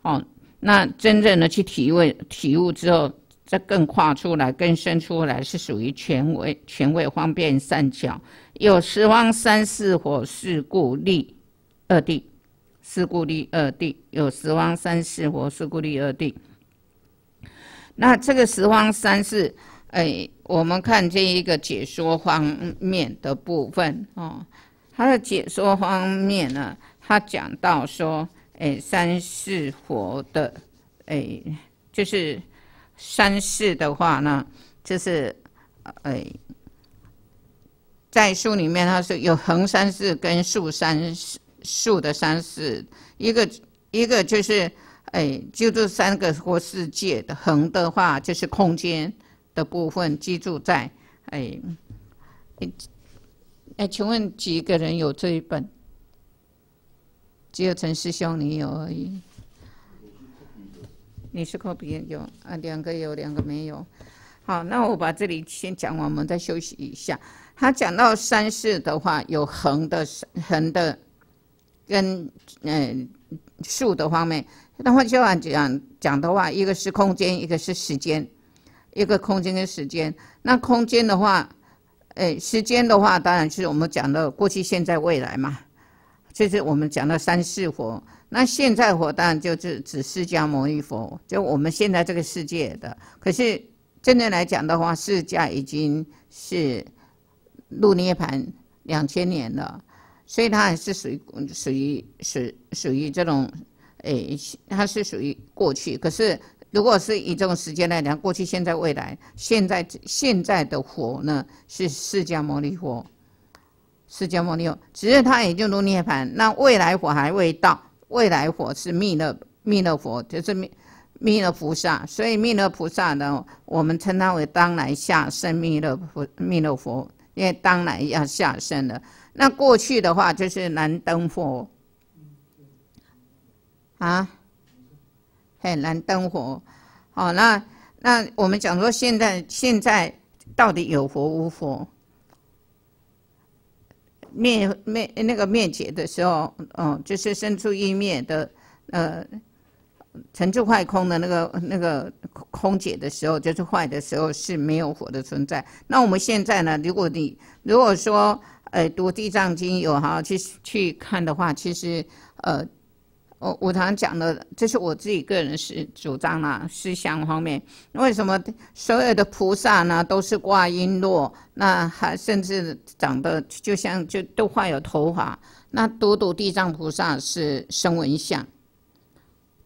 哦，那真正的去体味体悟之后。这更跨出来、更深出来，是属于权威、权威方便三角。有十方三世火四故立二地，四故立二地，有十方三世火四故立二地。那这个十方三世，哎，我们看这一个解说方面的部分哦。他的解说方面呢，他讲到说，哎，三世火的，哎，就是。三世的话呢，就是，呃，在书里面它是有横三世跟竖三竖的三世一个一个就是，哎，就这三个或世界的横的话就是空间的部分居住在，哎，哎，请问几个人有这一本？只有陈师兄你有而已。你是靠边有啊，两个有，两个没有。好，那我把这里先讲完，我们再休息一下。他讲到三世的话，有横的、横的跟嗯竖的方面。那换句话讲讲的话，一个是空间，一个是时间，一个空间跟时间。那空间的话，哎，时间的话，当然是我们讲的过去、现在、未来嘛。就是我们讲到三世佛。那现在火当然就是指释迦牟尼佛，就我们现在这个世界的。可是真正来讲的话，释迦已经是入涅盘两千年了，所以它还是属于属于属属于这种，哎，它是属于过去。可是如果是以这种时间来讲，过去、现在、未来，现在现在的火呢是释迦牟尼佛，释迦牟尼佛，只是他也就入涅盘。那未来火还未到。未来佛是弥勒，弥勒佛就是弥弥勒菩萨，所以弥勒菩萨呢，我们称它为当来下生弥勒佛，弥勒佛，因为当来要下生的。那过去的话就是南灯佛啊，嘿，南灯佛。好，那那我们讲说现在，现在到底有佛无佛？灭灭那个灭劫的时候，嗯，就是生出一灭的，呃，成就坏空的那个那个空劫的时候，就是坏的时候是没有火的存在。那我们现在呢，如果你如果说，呃，读地藏经有好好去去看的话，其实，呃。我我常讲的，这是我自己个人是主张啦，思想方面。为什么所有的菩萨呢都是挂璎珞？那还甚至长得就像就都画有头发？那独独地藏菩萨是生闻相，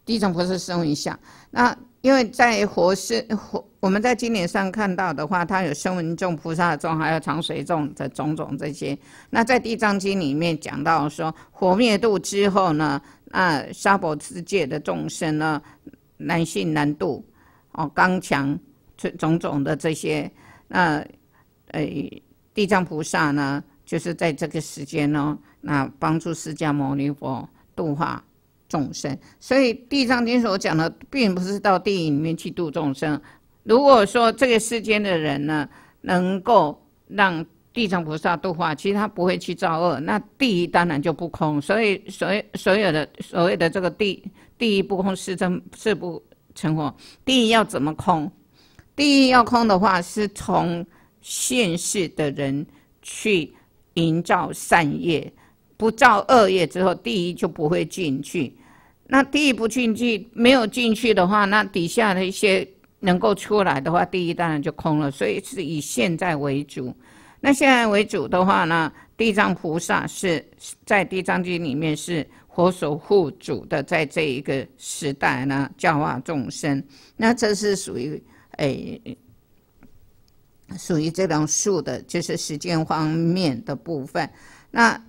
地藏菩萨生闻相。那。因为在佛世，活，我们在经典上看到的话，它有生闻众、菩萨众，还有常随众的种种这些。那在地藏经里面讲到说，火灭度之后呢，那娑婆世界的众生呢，男性难度，哦，刚强这种种的这些，那诶，地藏菩萨呢，就是在这个时间哦，那帮助释迦牟尼佛度化。众生，所以《地藏经》所讲的，并不是到地狱里面去度众生。如果说这个世间的人呢，能够让地藏菩萨度化，其实他不会去造恶，那地狱当然就不空。所以，所所有的所谓的这个地地狱不空，是真是不成佛。地狱要怎么空？地狱要空的话，是从现世的人去营造善业，不造恶业之后，地狱就不会进去。那第一不进去，没有进去的话，那底下的一些能够出来的话，第一当然就空了。所以是以现在为主。那现在为主的话呢，地藏菩萨是在《地藏经》里面是佛所护主的，在这一个时代呢教化众生。那这是属于哎，属于这种术的，就是时间方面的部分。那。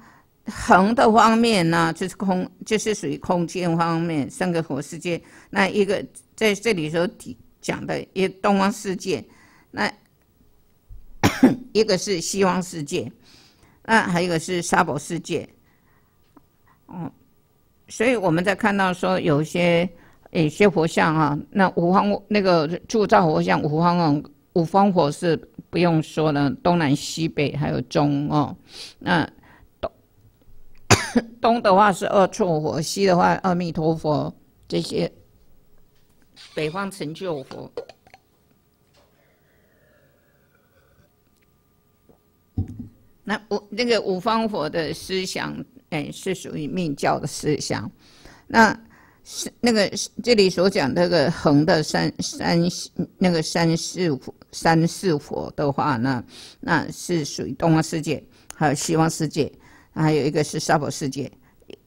横的方面呢，就是空，就是属于空间方面，三个佛世界。那一个在这里所讲的，一东方世界，那 一个是西方世界，那还有一个是沙宝世界。哦，所以我们在看到说有一些有些佛像啊，那五方那个铸造佛像，五方五方佛是不用说了，东南西北还有中哦，那。东的话是二处佛，西的话阿弥陀佛这些。北方成就佛，那五那个五方佛的思想，哎，是属于密教的思想。那是那个这里所讲那个横的三三那个三世三世佛的话呢，那是属于东方世界还有西方世界。还有一个是沙婆世界，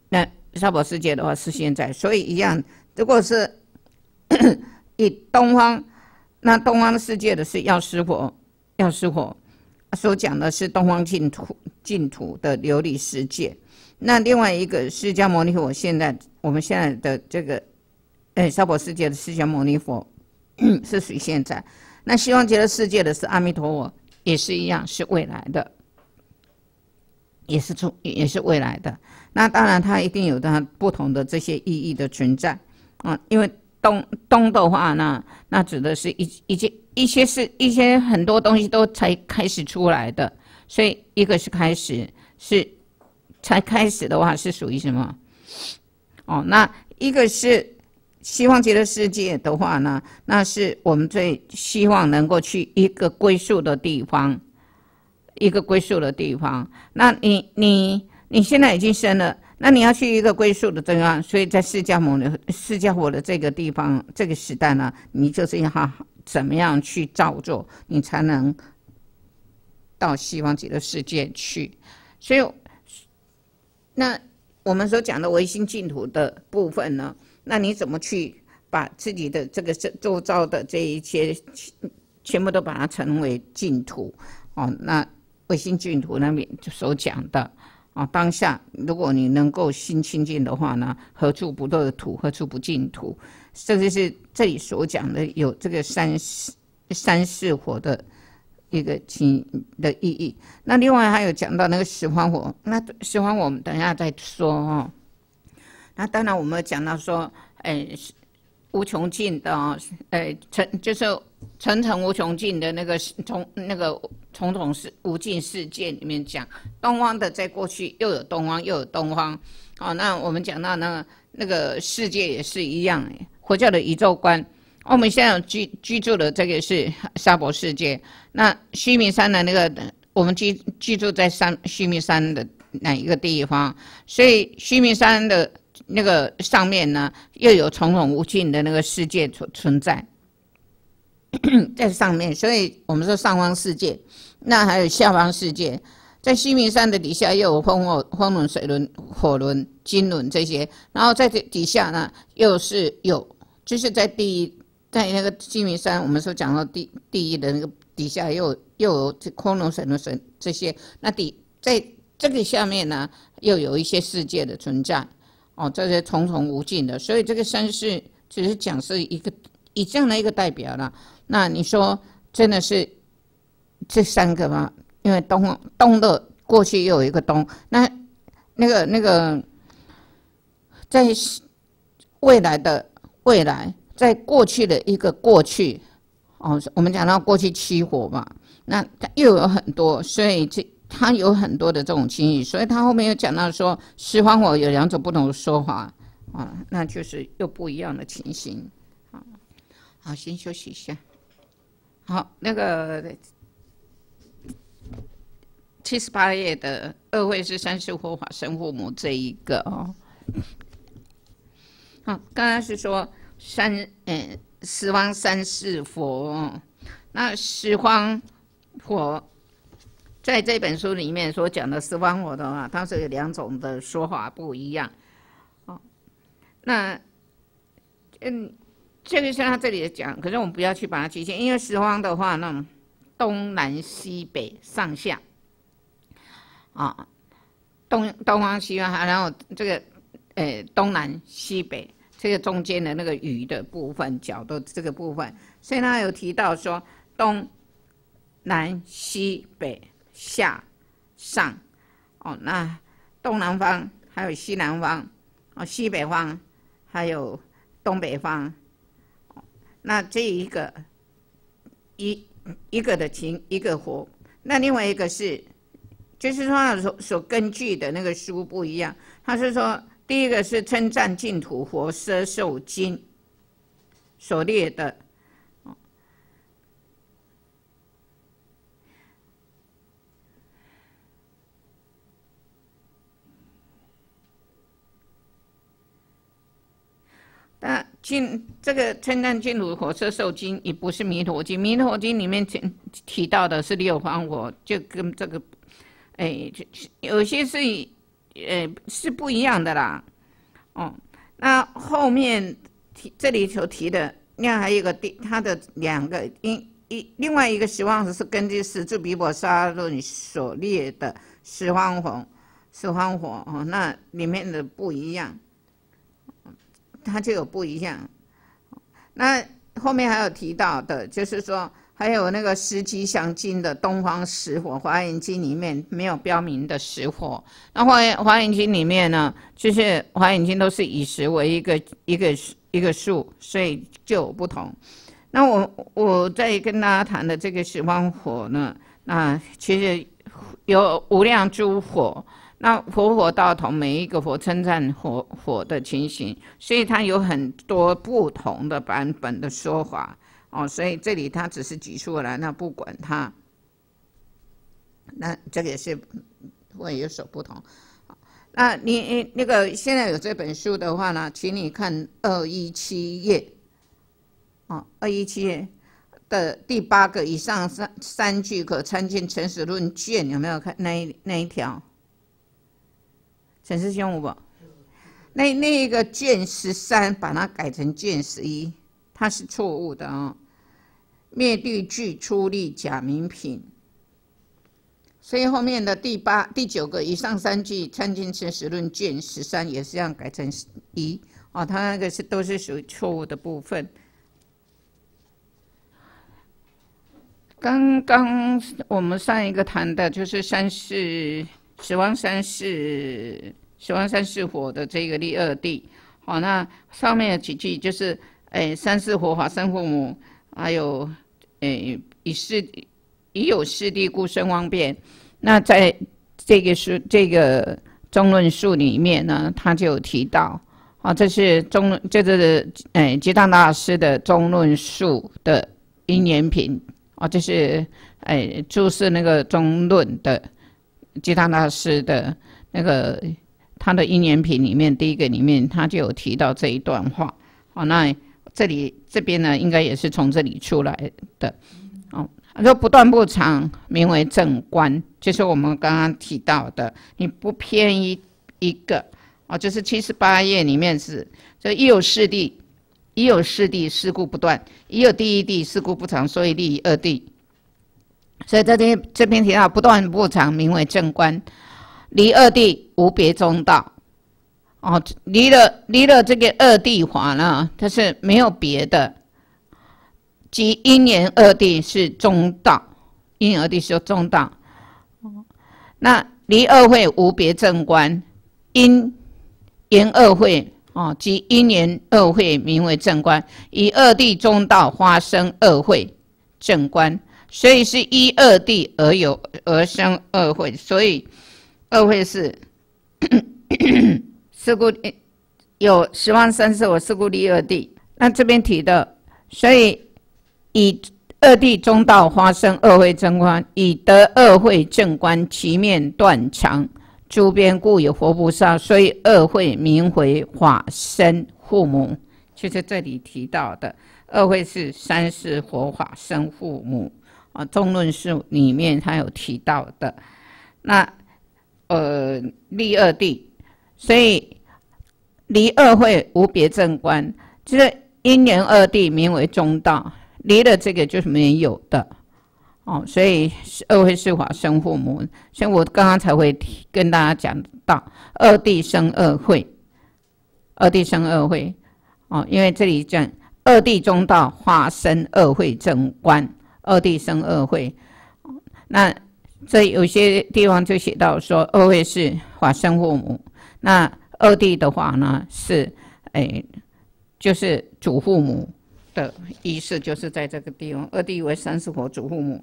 那沙婆世界的话是现在，所以一样，如果是 以东方，那东方世界的是药师佛，药师佛所讲的是东方净土，净土的琉璃世界。那另外一个释迦牟尼佛，现在我们现在的这个，哎，娑婆世界的释迦牟尼佛 是属于现在。那西方极乐世界的是阿弥陀佛，也是一样，是未来的。也是从也是未来的。那当然，它一定有它不同的这些意义的存在啊。因为东东的话呢，那指的是一一些一些事，一些很多东西都才开始出来的。所以，一个是开始，是才开始的话是属于什么？哦，那一个是希望极乐世界的话呢，那是我们最希望能够去一个归宿的地方。一个归宿的地方。那你你你现在已经生了，那你要去一个归宿的地方，所以在释迦牟尼释迦佛的这个地方这个时代呢，你就是要怎么样去造作，你才能到西方极乐世界去。所以，那我们所讲的唯心净土的部分呢，那你怎么去把自己的这个这造的这一些全部都把它成为净土？哦，那。卫星净土那边所讲的啊，当下如果你能够心清净的话呢，何处不净土，何处不净土？这就是这里所讲的有这个三世三世火的一个情的意义。那另外还有讲到那个十方火，那十方火我们等一下再说哈。那当然我们讲到说，哎，无穷尽的，哎，成就是。层层无穷尽的那个从那个重重世无尽世界里面讲，东方的在过去又有东方又有东方。哦，那我们讲到那个那个世界也是一样，佛教的宇宙观。我们现在居居住的这个是娑婆世界，那须弥山的那个我们居居住在山须弥山的哪一个地方？所以须弥山的那个上面呢，又有重重无尽的那个世界存存在。在上面，所以我们说上方世界，那还有下方世界，在西明山的底下又有风火、风轮、水轮、火轮、金轮这些，然后在这底下呢，又是有，就是在第一，在那个西明山，我们说讲到第第一的那个底下又又有这空轮、水轮、神这些，那底在这个下面呢，又有一些世界的存在，哦，这些重重无尽的，所以这个山是只是讲是一个。以这样的一个代表了，那你说真的是这三个吗？因为东东的过去又有一个东，那那个那个在未来的未来，在过去的一个过去哦，我们讲到过去七火嘛，那又有很多，所以这他有很多的这种经历，所以他后面又讲到说，十方火有两种不同的说法啊，那就是又不一样的情形。好，先休息一下。好，那个七十八页的二位是三世佛法生父母这一个哦。好，刚刚是说三嗯，十方三世佛。那十方佛，在这本书里面所讲的十方佛的话，它是有两种的说法不一样。哦，那嗯。这个像他这里的讲，可是我们不要去把它局限，因为拾方的话，那东南西北上下啊，东东方、西方，然后这个呃东南西北这个中间的那个鱼的部分，角的这个部分，所以他有提到说东南西北下上哦，那东南方还有西南方哦，西北方还有东北方。那这一个一一个的情，一个佛，那另外一个是，就是说所所根据的那个书不一样，他是说第一个是称赞净土佛舍受经所列的。进这个称赞进入火车受经也不是弥陀经，弥陀经里面提提到的是六方火，就跟这个，哎，有些是，呃，是不一样的啦。哦，那后面提这里所提的，另外还有一个第他的两个，一一另外一个十方是根据十住比婆沙论所列的十方火，十方火哦，那里面的不一样。它就有不一样。那后面还有提到的，就是说还有那个十吉祥经的东方石火，华严经里面没有标明的石火。那华严华严经里面呢，就是华严经都是以十为一个一个一个数，所以就有不同。那我我在跟大家谈的这个十方火呢，那其实有无量诸火。那佛火道同每一个佛称赞火火的情形，所以它有很多不同的版本的说法哦。所以这里它只是举出来，那不管它，那这个也是会有所不同。那你那个现在有这本书的话呢，请你看二一七页哦，二一七页的第八个以上三三句，可参见《诚实论》卷，有没有看那那一条？陈师兄，我不，那那一个卷十三把它改成卷十一，它是错误的哦。灭地具出力假名品，所以后面的第八、第九个以上三句《参见真十论》卷十三也是这样改成一哦，它那个是都是属于错误的部分。刚刚我们上一个谈的就是三四。死亡三世，死亡三世火的这个第二地，好，那上面有几句就是，哎，三世火法生父母，还有，哎，以世已有世地故生妄变。那在这个是这个中论述里面呢，他就提到，啊，这是中，这是哎，吉藏大师的中论述的因缘品，啊，这是哎，注释那个中论的。吉他大师的那个他的音缘品里面，第一个里面他就有提到这一段话。好，那这里这边呢，应该也是从这里出来的。哦，他说不断不长，名为正观，就是我们刚刚提到的，你不偏一一个。哦，就是七十八页里面是，就一有四地，一有四地事故不断，一有第一地事故不长，所以立于二地。所以在这这篇提到不断不长，名为正观。离二地无别中道。哦，离了离了这个二地华呢，它是没有别的。即因缘二地是中道，因缘二地是中道。哦，那离二会无别正观，因缘二会哦，即因缘二会名为正观，以二地中道发生二会正观。所以是一二地而有而生二会，所以二会是 四故有十万三世我四故立二地。那这边提的，所以以二地中道发生二会正观，以得二会正观其面断墙，诸边故有佛菩萨，所以二会名为法生父母。就是这里提到的二会是三世佛法生父母。啊，《中论》述》里面他有提到的。那呃，立二地，所以离二会无别正观，就是因缘二地名为中道，离了这个就是没有的。哦，所以二会是法生父母，所以我刚刚才会跟大家讲到二地生二会，二地生二会。哦，因为这里讲二地中道化生二会正观。二弟生二会，那这有些地方就写到说二会是法生父母，那二弟的话呢是，哎，就是祖父母的意思，就是在这个地方，二弟为三世佛祖父母，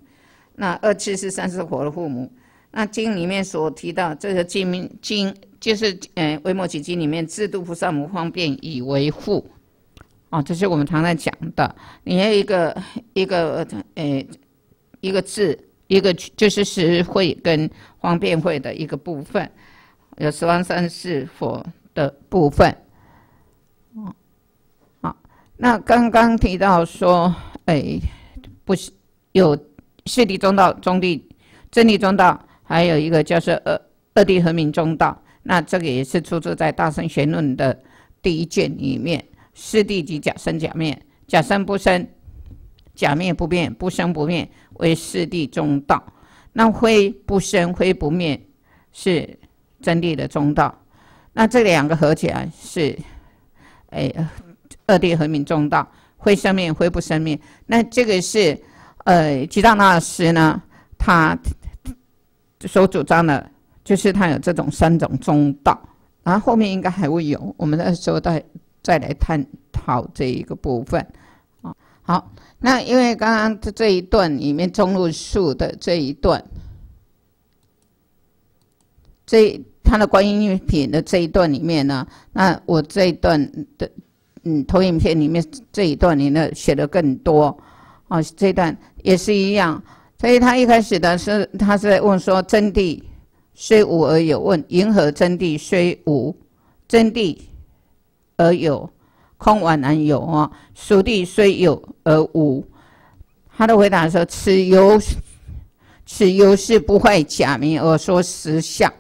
那二次是三世佛的父母。那经里面所提到这个经经就是，哎，维摩诘经里面，制度菩萨摩方便以为父。啊，这是我们常常讲的。还有一个一个呃一个字，一个就是实惠跟方便会的一个部分，有十方三世佛的部分。哦，好，那刚刚提到说，诶，不是有四地中道、中地、真地中道，还有一个叫做二二地和明中道。那这个也是出自在《大圣玄论》的第一卷里面。四谛即假生假灭，假生不生，假灭不变，不生不灭为四谛中道。那灰不生灰不灭是真谛的中道。那这两个合起来是哎二谛合名中道，灰生灭灰不生灭。那这个是呃吉藏大师呢，他所主张的就是他有这种三种中道。后后面应该还会有，我们那时候在。再来探讨这一个部分啊。好，那因为刚刚这这一段里面中路数的这一段，这他的观音品的这一段里面呢，那我这一段的嗯投影片里面这一段，里呢写的更多啊。这段也是一样，所以他一开始的是他是在问说真谛虽无而有问，云何真谛虽无真谛。而有空宛然有啊，蜀地虽有而无。他的回答说：“此有，此优是不坏假名，而说实相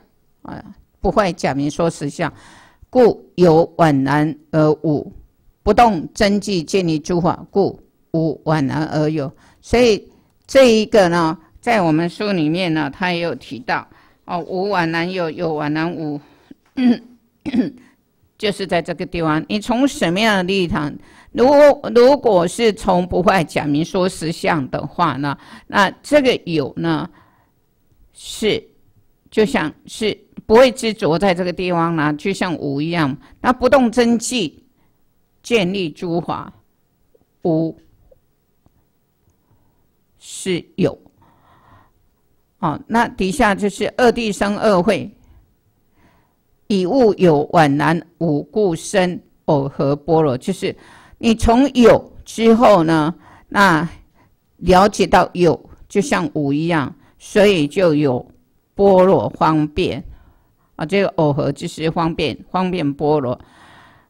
啊，不坏假名说实相，故有宛然而无不动真迹建立诸法，故无宛然而有。”所以这一个呢，在我们书里面呢，他也有提到哦，无宛然有，有宛然无。就是在这个地方，你从什么样的立场？如如果是从不坏假名说实相的话呢？那这个有呢，是就像是不会执着在这个地方啦，就像无一样。那不动真迹建立诸法，无是有。哦，那底下就是二地生二会。以物有宛然无故生，偶合波罗，就是你从有之后呢，那了解到有，就像无一样，所以就有波罗方便啊。这个耦合就是方便，方便波罗，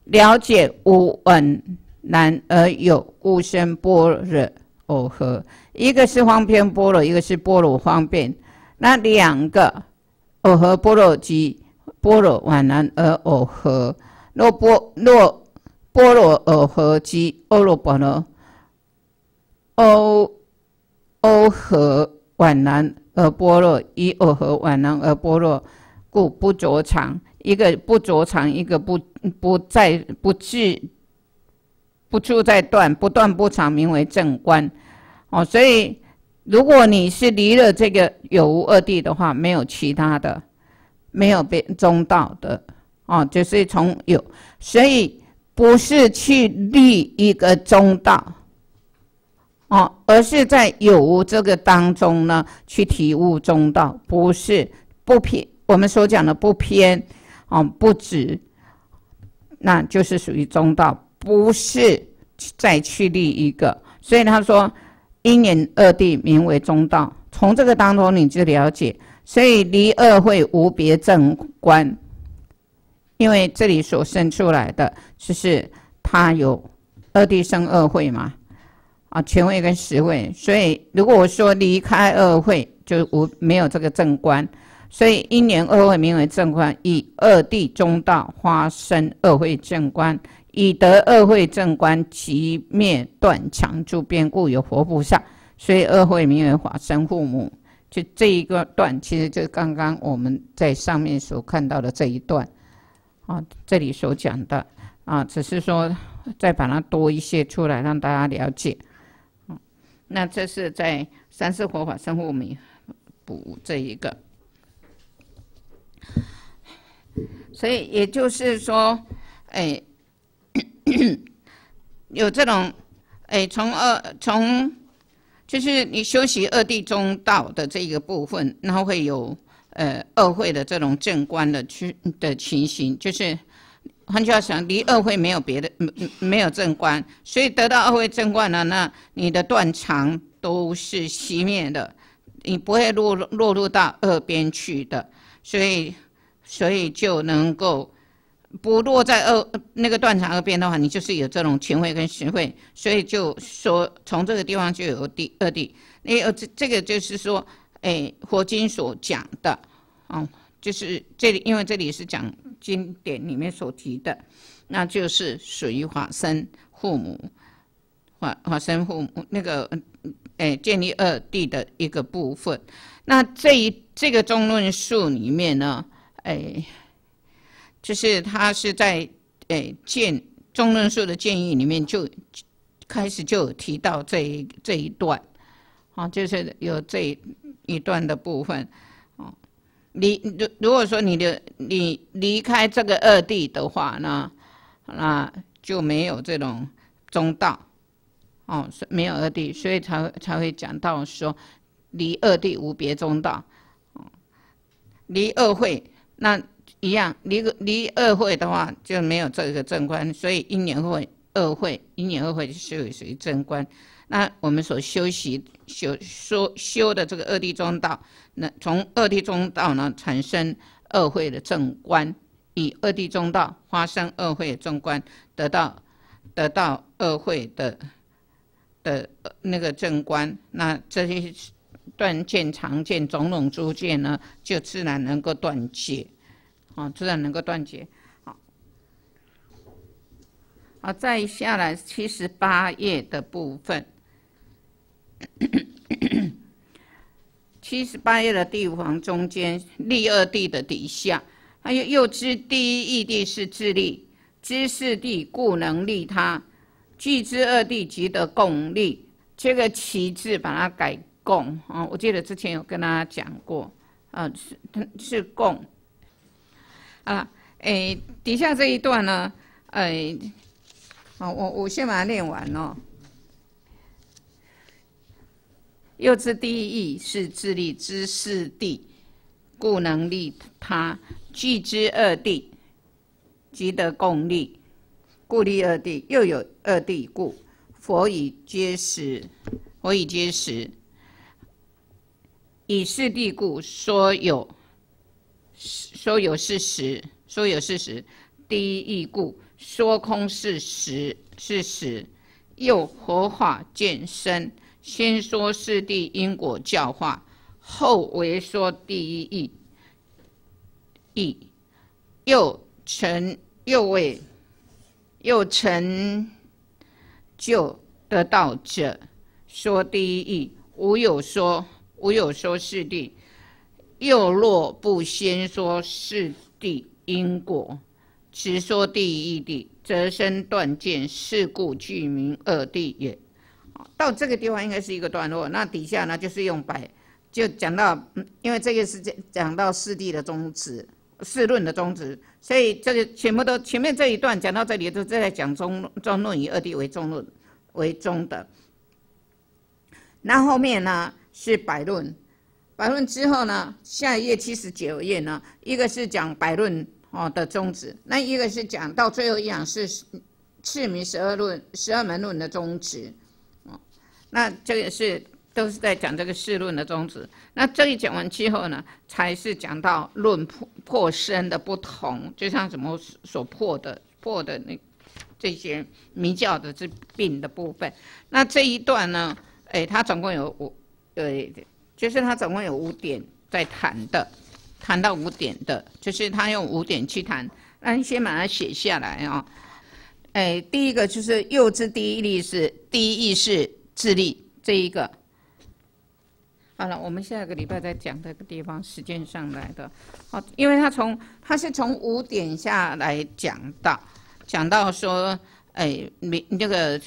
了解无宛然而有故生波罗偶合，一个是方便波罗，一个是波罗方便，那两个耦合波罗即。波罗宛然而偶合，若波若波罗偶合即阿罗波罗，欧欧合宛然而波罗，以偶合宛然而波罗，故不着长一个不着长，一个不不在不至，不住在断不断不长，名为正观。哦，所以如果你是离了这个有无二谛的话，没有其他的。没有变中道的，哦，就是从有，所以不是去立一个中道，哦，而是在有这个当中呢，去体悟中道，不是不偏，我们所讲的不偏，哦，不止，那就是属于中道，不是再去立一个。所以他说，因言二地名为中道，从这个当中你就了解。所以离二会无别正观，因为这里所生出来的就是它有二地生二会嘛，啊，权位跟实位。所以如果我说离开二会，就无没有这个正观。所以因缘二会名为正观，以二地中道发生二会正观，以得二会正观，即灭断强诸边故有佛菩萨，所以二会名为华生父母。就这一个段，其实就刚刚我们在上面所看到的这一段，啊，这里所讲的，啊，只是说再把它多一些出来让大家了解，啊，那这是在三世佛法生活里补这一个，所以也就是说，哎，有这种，哎，从二从。就是你修习二地中道的这一个部分，然后会有呃二会的这种正观的去的情形。就是换句话授，离二会没有别的，没没有正观，所以得到二会正观了，那你的断肠都是熄灭的，你不会落落入到二边去的，所以所以就能够。不落在二那个断肠二边的话，你就是有这种情会跟识会，所以就说从这个地方就有第二地。那这这个就是说，哎，佛经所讲的，哦，就是这里，因为这里是讲经典里面所提的，那就是属于华生父母华华生父母那个，哎，建立二地的一个部分。那这一这个中论述里面呢，哎。就是他是在诶建中论述的建议里面就开始就有提到这一这一段，啊，就是有这一段的部分，哦，离如如果说你的你离开这个二弟的话呢，那就没有这种中道，哦，没有二弟，所以才才会讲到说离二弟无别中道，哦，离二会那。一样，离离二会的话就没有这个正观，所以一年会、二会、一年二会是属于正观。那我们所修习、修修修的这个二地中道，那从二地中道呢产生二会的正观，以二地中道发生二会的正观，得到得到二会的的那个正观，那这些断见、常见、种种诸见呢，就自然能够断绝。啊，自然能够断绝。好，好，再下来七十八页的部分。七十八页的地方，中间立二地的底下，它又知第一义地是自利，知是地故能利他，具知二地即得共利。这个“其”字把它改“共”。哦，我记得之前有跟大家讲过，呃，是是共。啊，诶，底下这一段呢，诶，啊，我我先把它念完哦。又知第一义是自立之四地，故能立他；具之二地，即得功立，故立二地。又有二地故，佛以皆实，佛以皆实，以是地故说有。说有事实，说有事实，第一义故说空事实，是实又活化见身。先说四谛因果教化，后为说第一义义，又成又为又成就得道者说第一义。无有说，无有说四谛。又若不先说四谛因果，只说第一谛，则生断见，是故具名二谛也。到这个地方应该是一个段落，那底下呢就是用百，就讲到，因为这个是讲到四谛的宗旨，四论的宗旨，所以这个全部都前面这一段讲到这里都在讲中中论以二谛为中论为中的，那后面呢是百论。百论之后呢，下一页七十九页呢，一个是讲百论哦的宗旨，那一个是讲到最后一讲是释明十二论、十二门论的宗旨，哦，那这个是都是在讲这个世论的宗旨。那这一讲完之后呢，才是讲到论破破身的不同，就像什么所破的破的那这些迷教的这病的部分。那这一段呢，哎，它总共有五呃。就是他总共有五点在谈的，谈到五点的，就是他用五点去谈，那你先把它写下来啊。哎，第一个就是幼稚第一例是第一意识智力这一个。好了，我们下个礼拜再讲这个地方时间上来的，哦，因为他从他是从五点下来讲到，讲到说，哎，你那个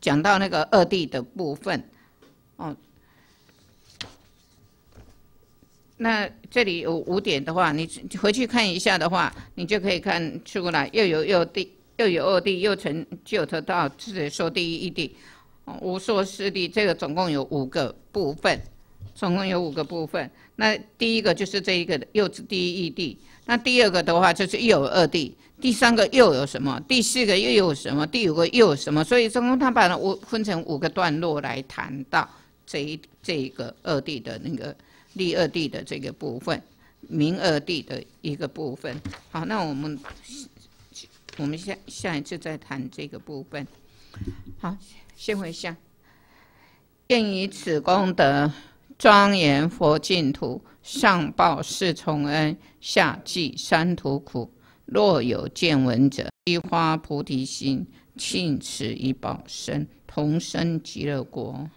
讲到那个二 D 的部分，哦。那这里有五点的话，你回去看一下的话，你就可以看出来又有又第又有二 D 又成就得到直接说第一地，D 无说四弟，这个总共有五个部分，总共有五个部分。那第一个就是这一个的又是第一 E 地。那第二个的话就是又有二 D，第三个又有什么？第四个又有什么？第五个又有什么？所以总共他把五分成五个段落来谈到这一这个二弟的那个。利二地的这个部分，名二地的一个部分。好，那我们，我们下下一次再谈这个部分。好，先回下。愿以此功德，庄严佛净土，上报四重恩，下济三途苦。若有见闻者，悉发菩提心，尽此一报身，同生极乐国。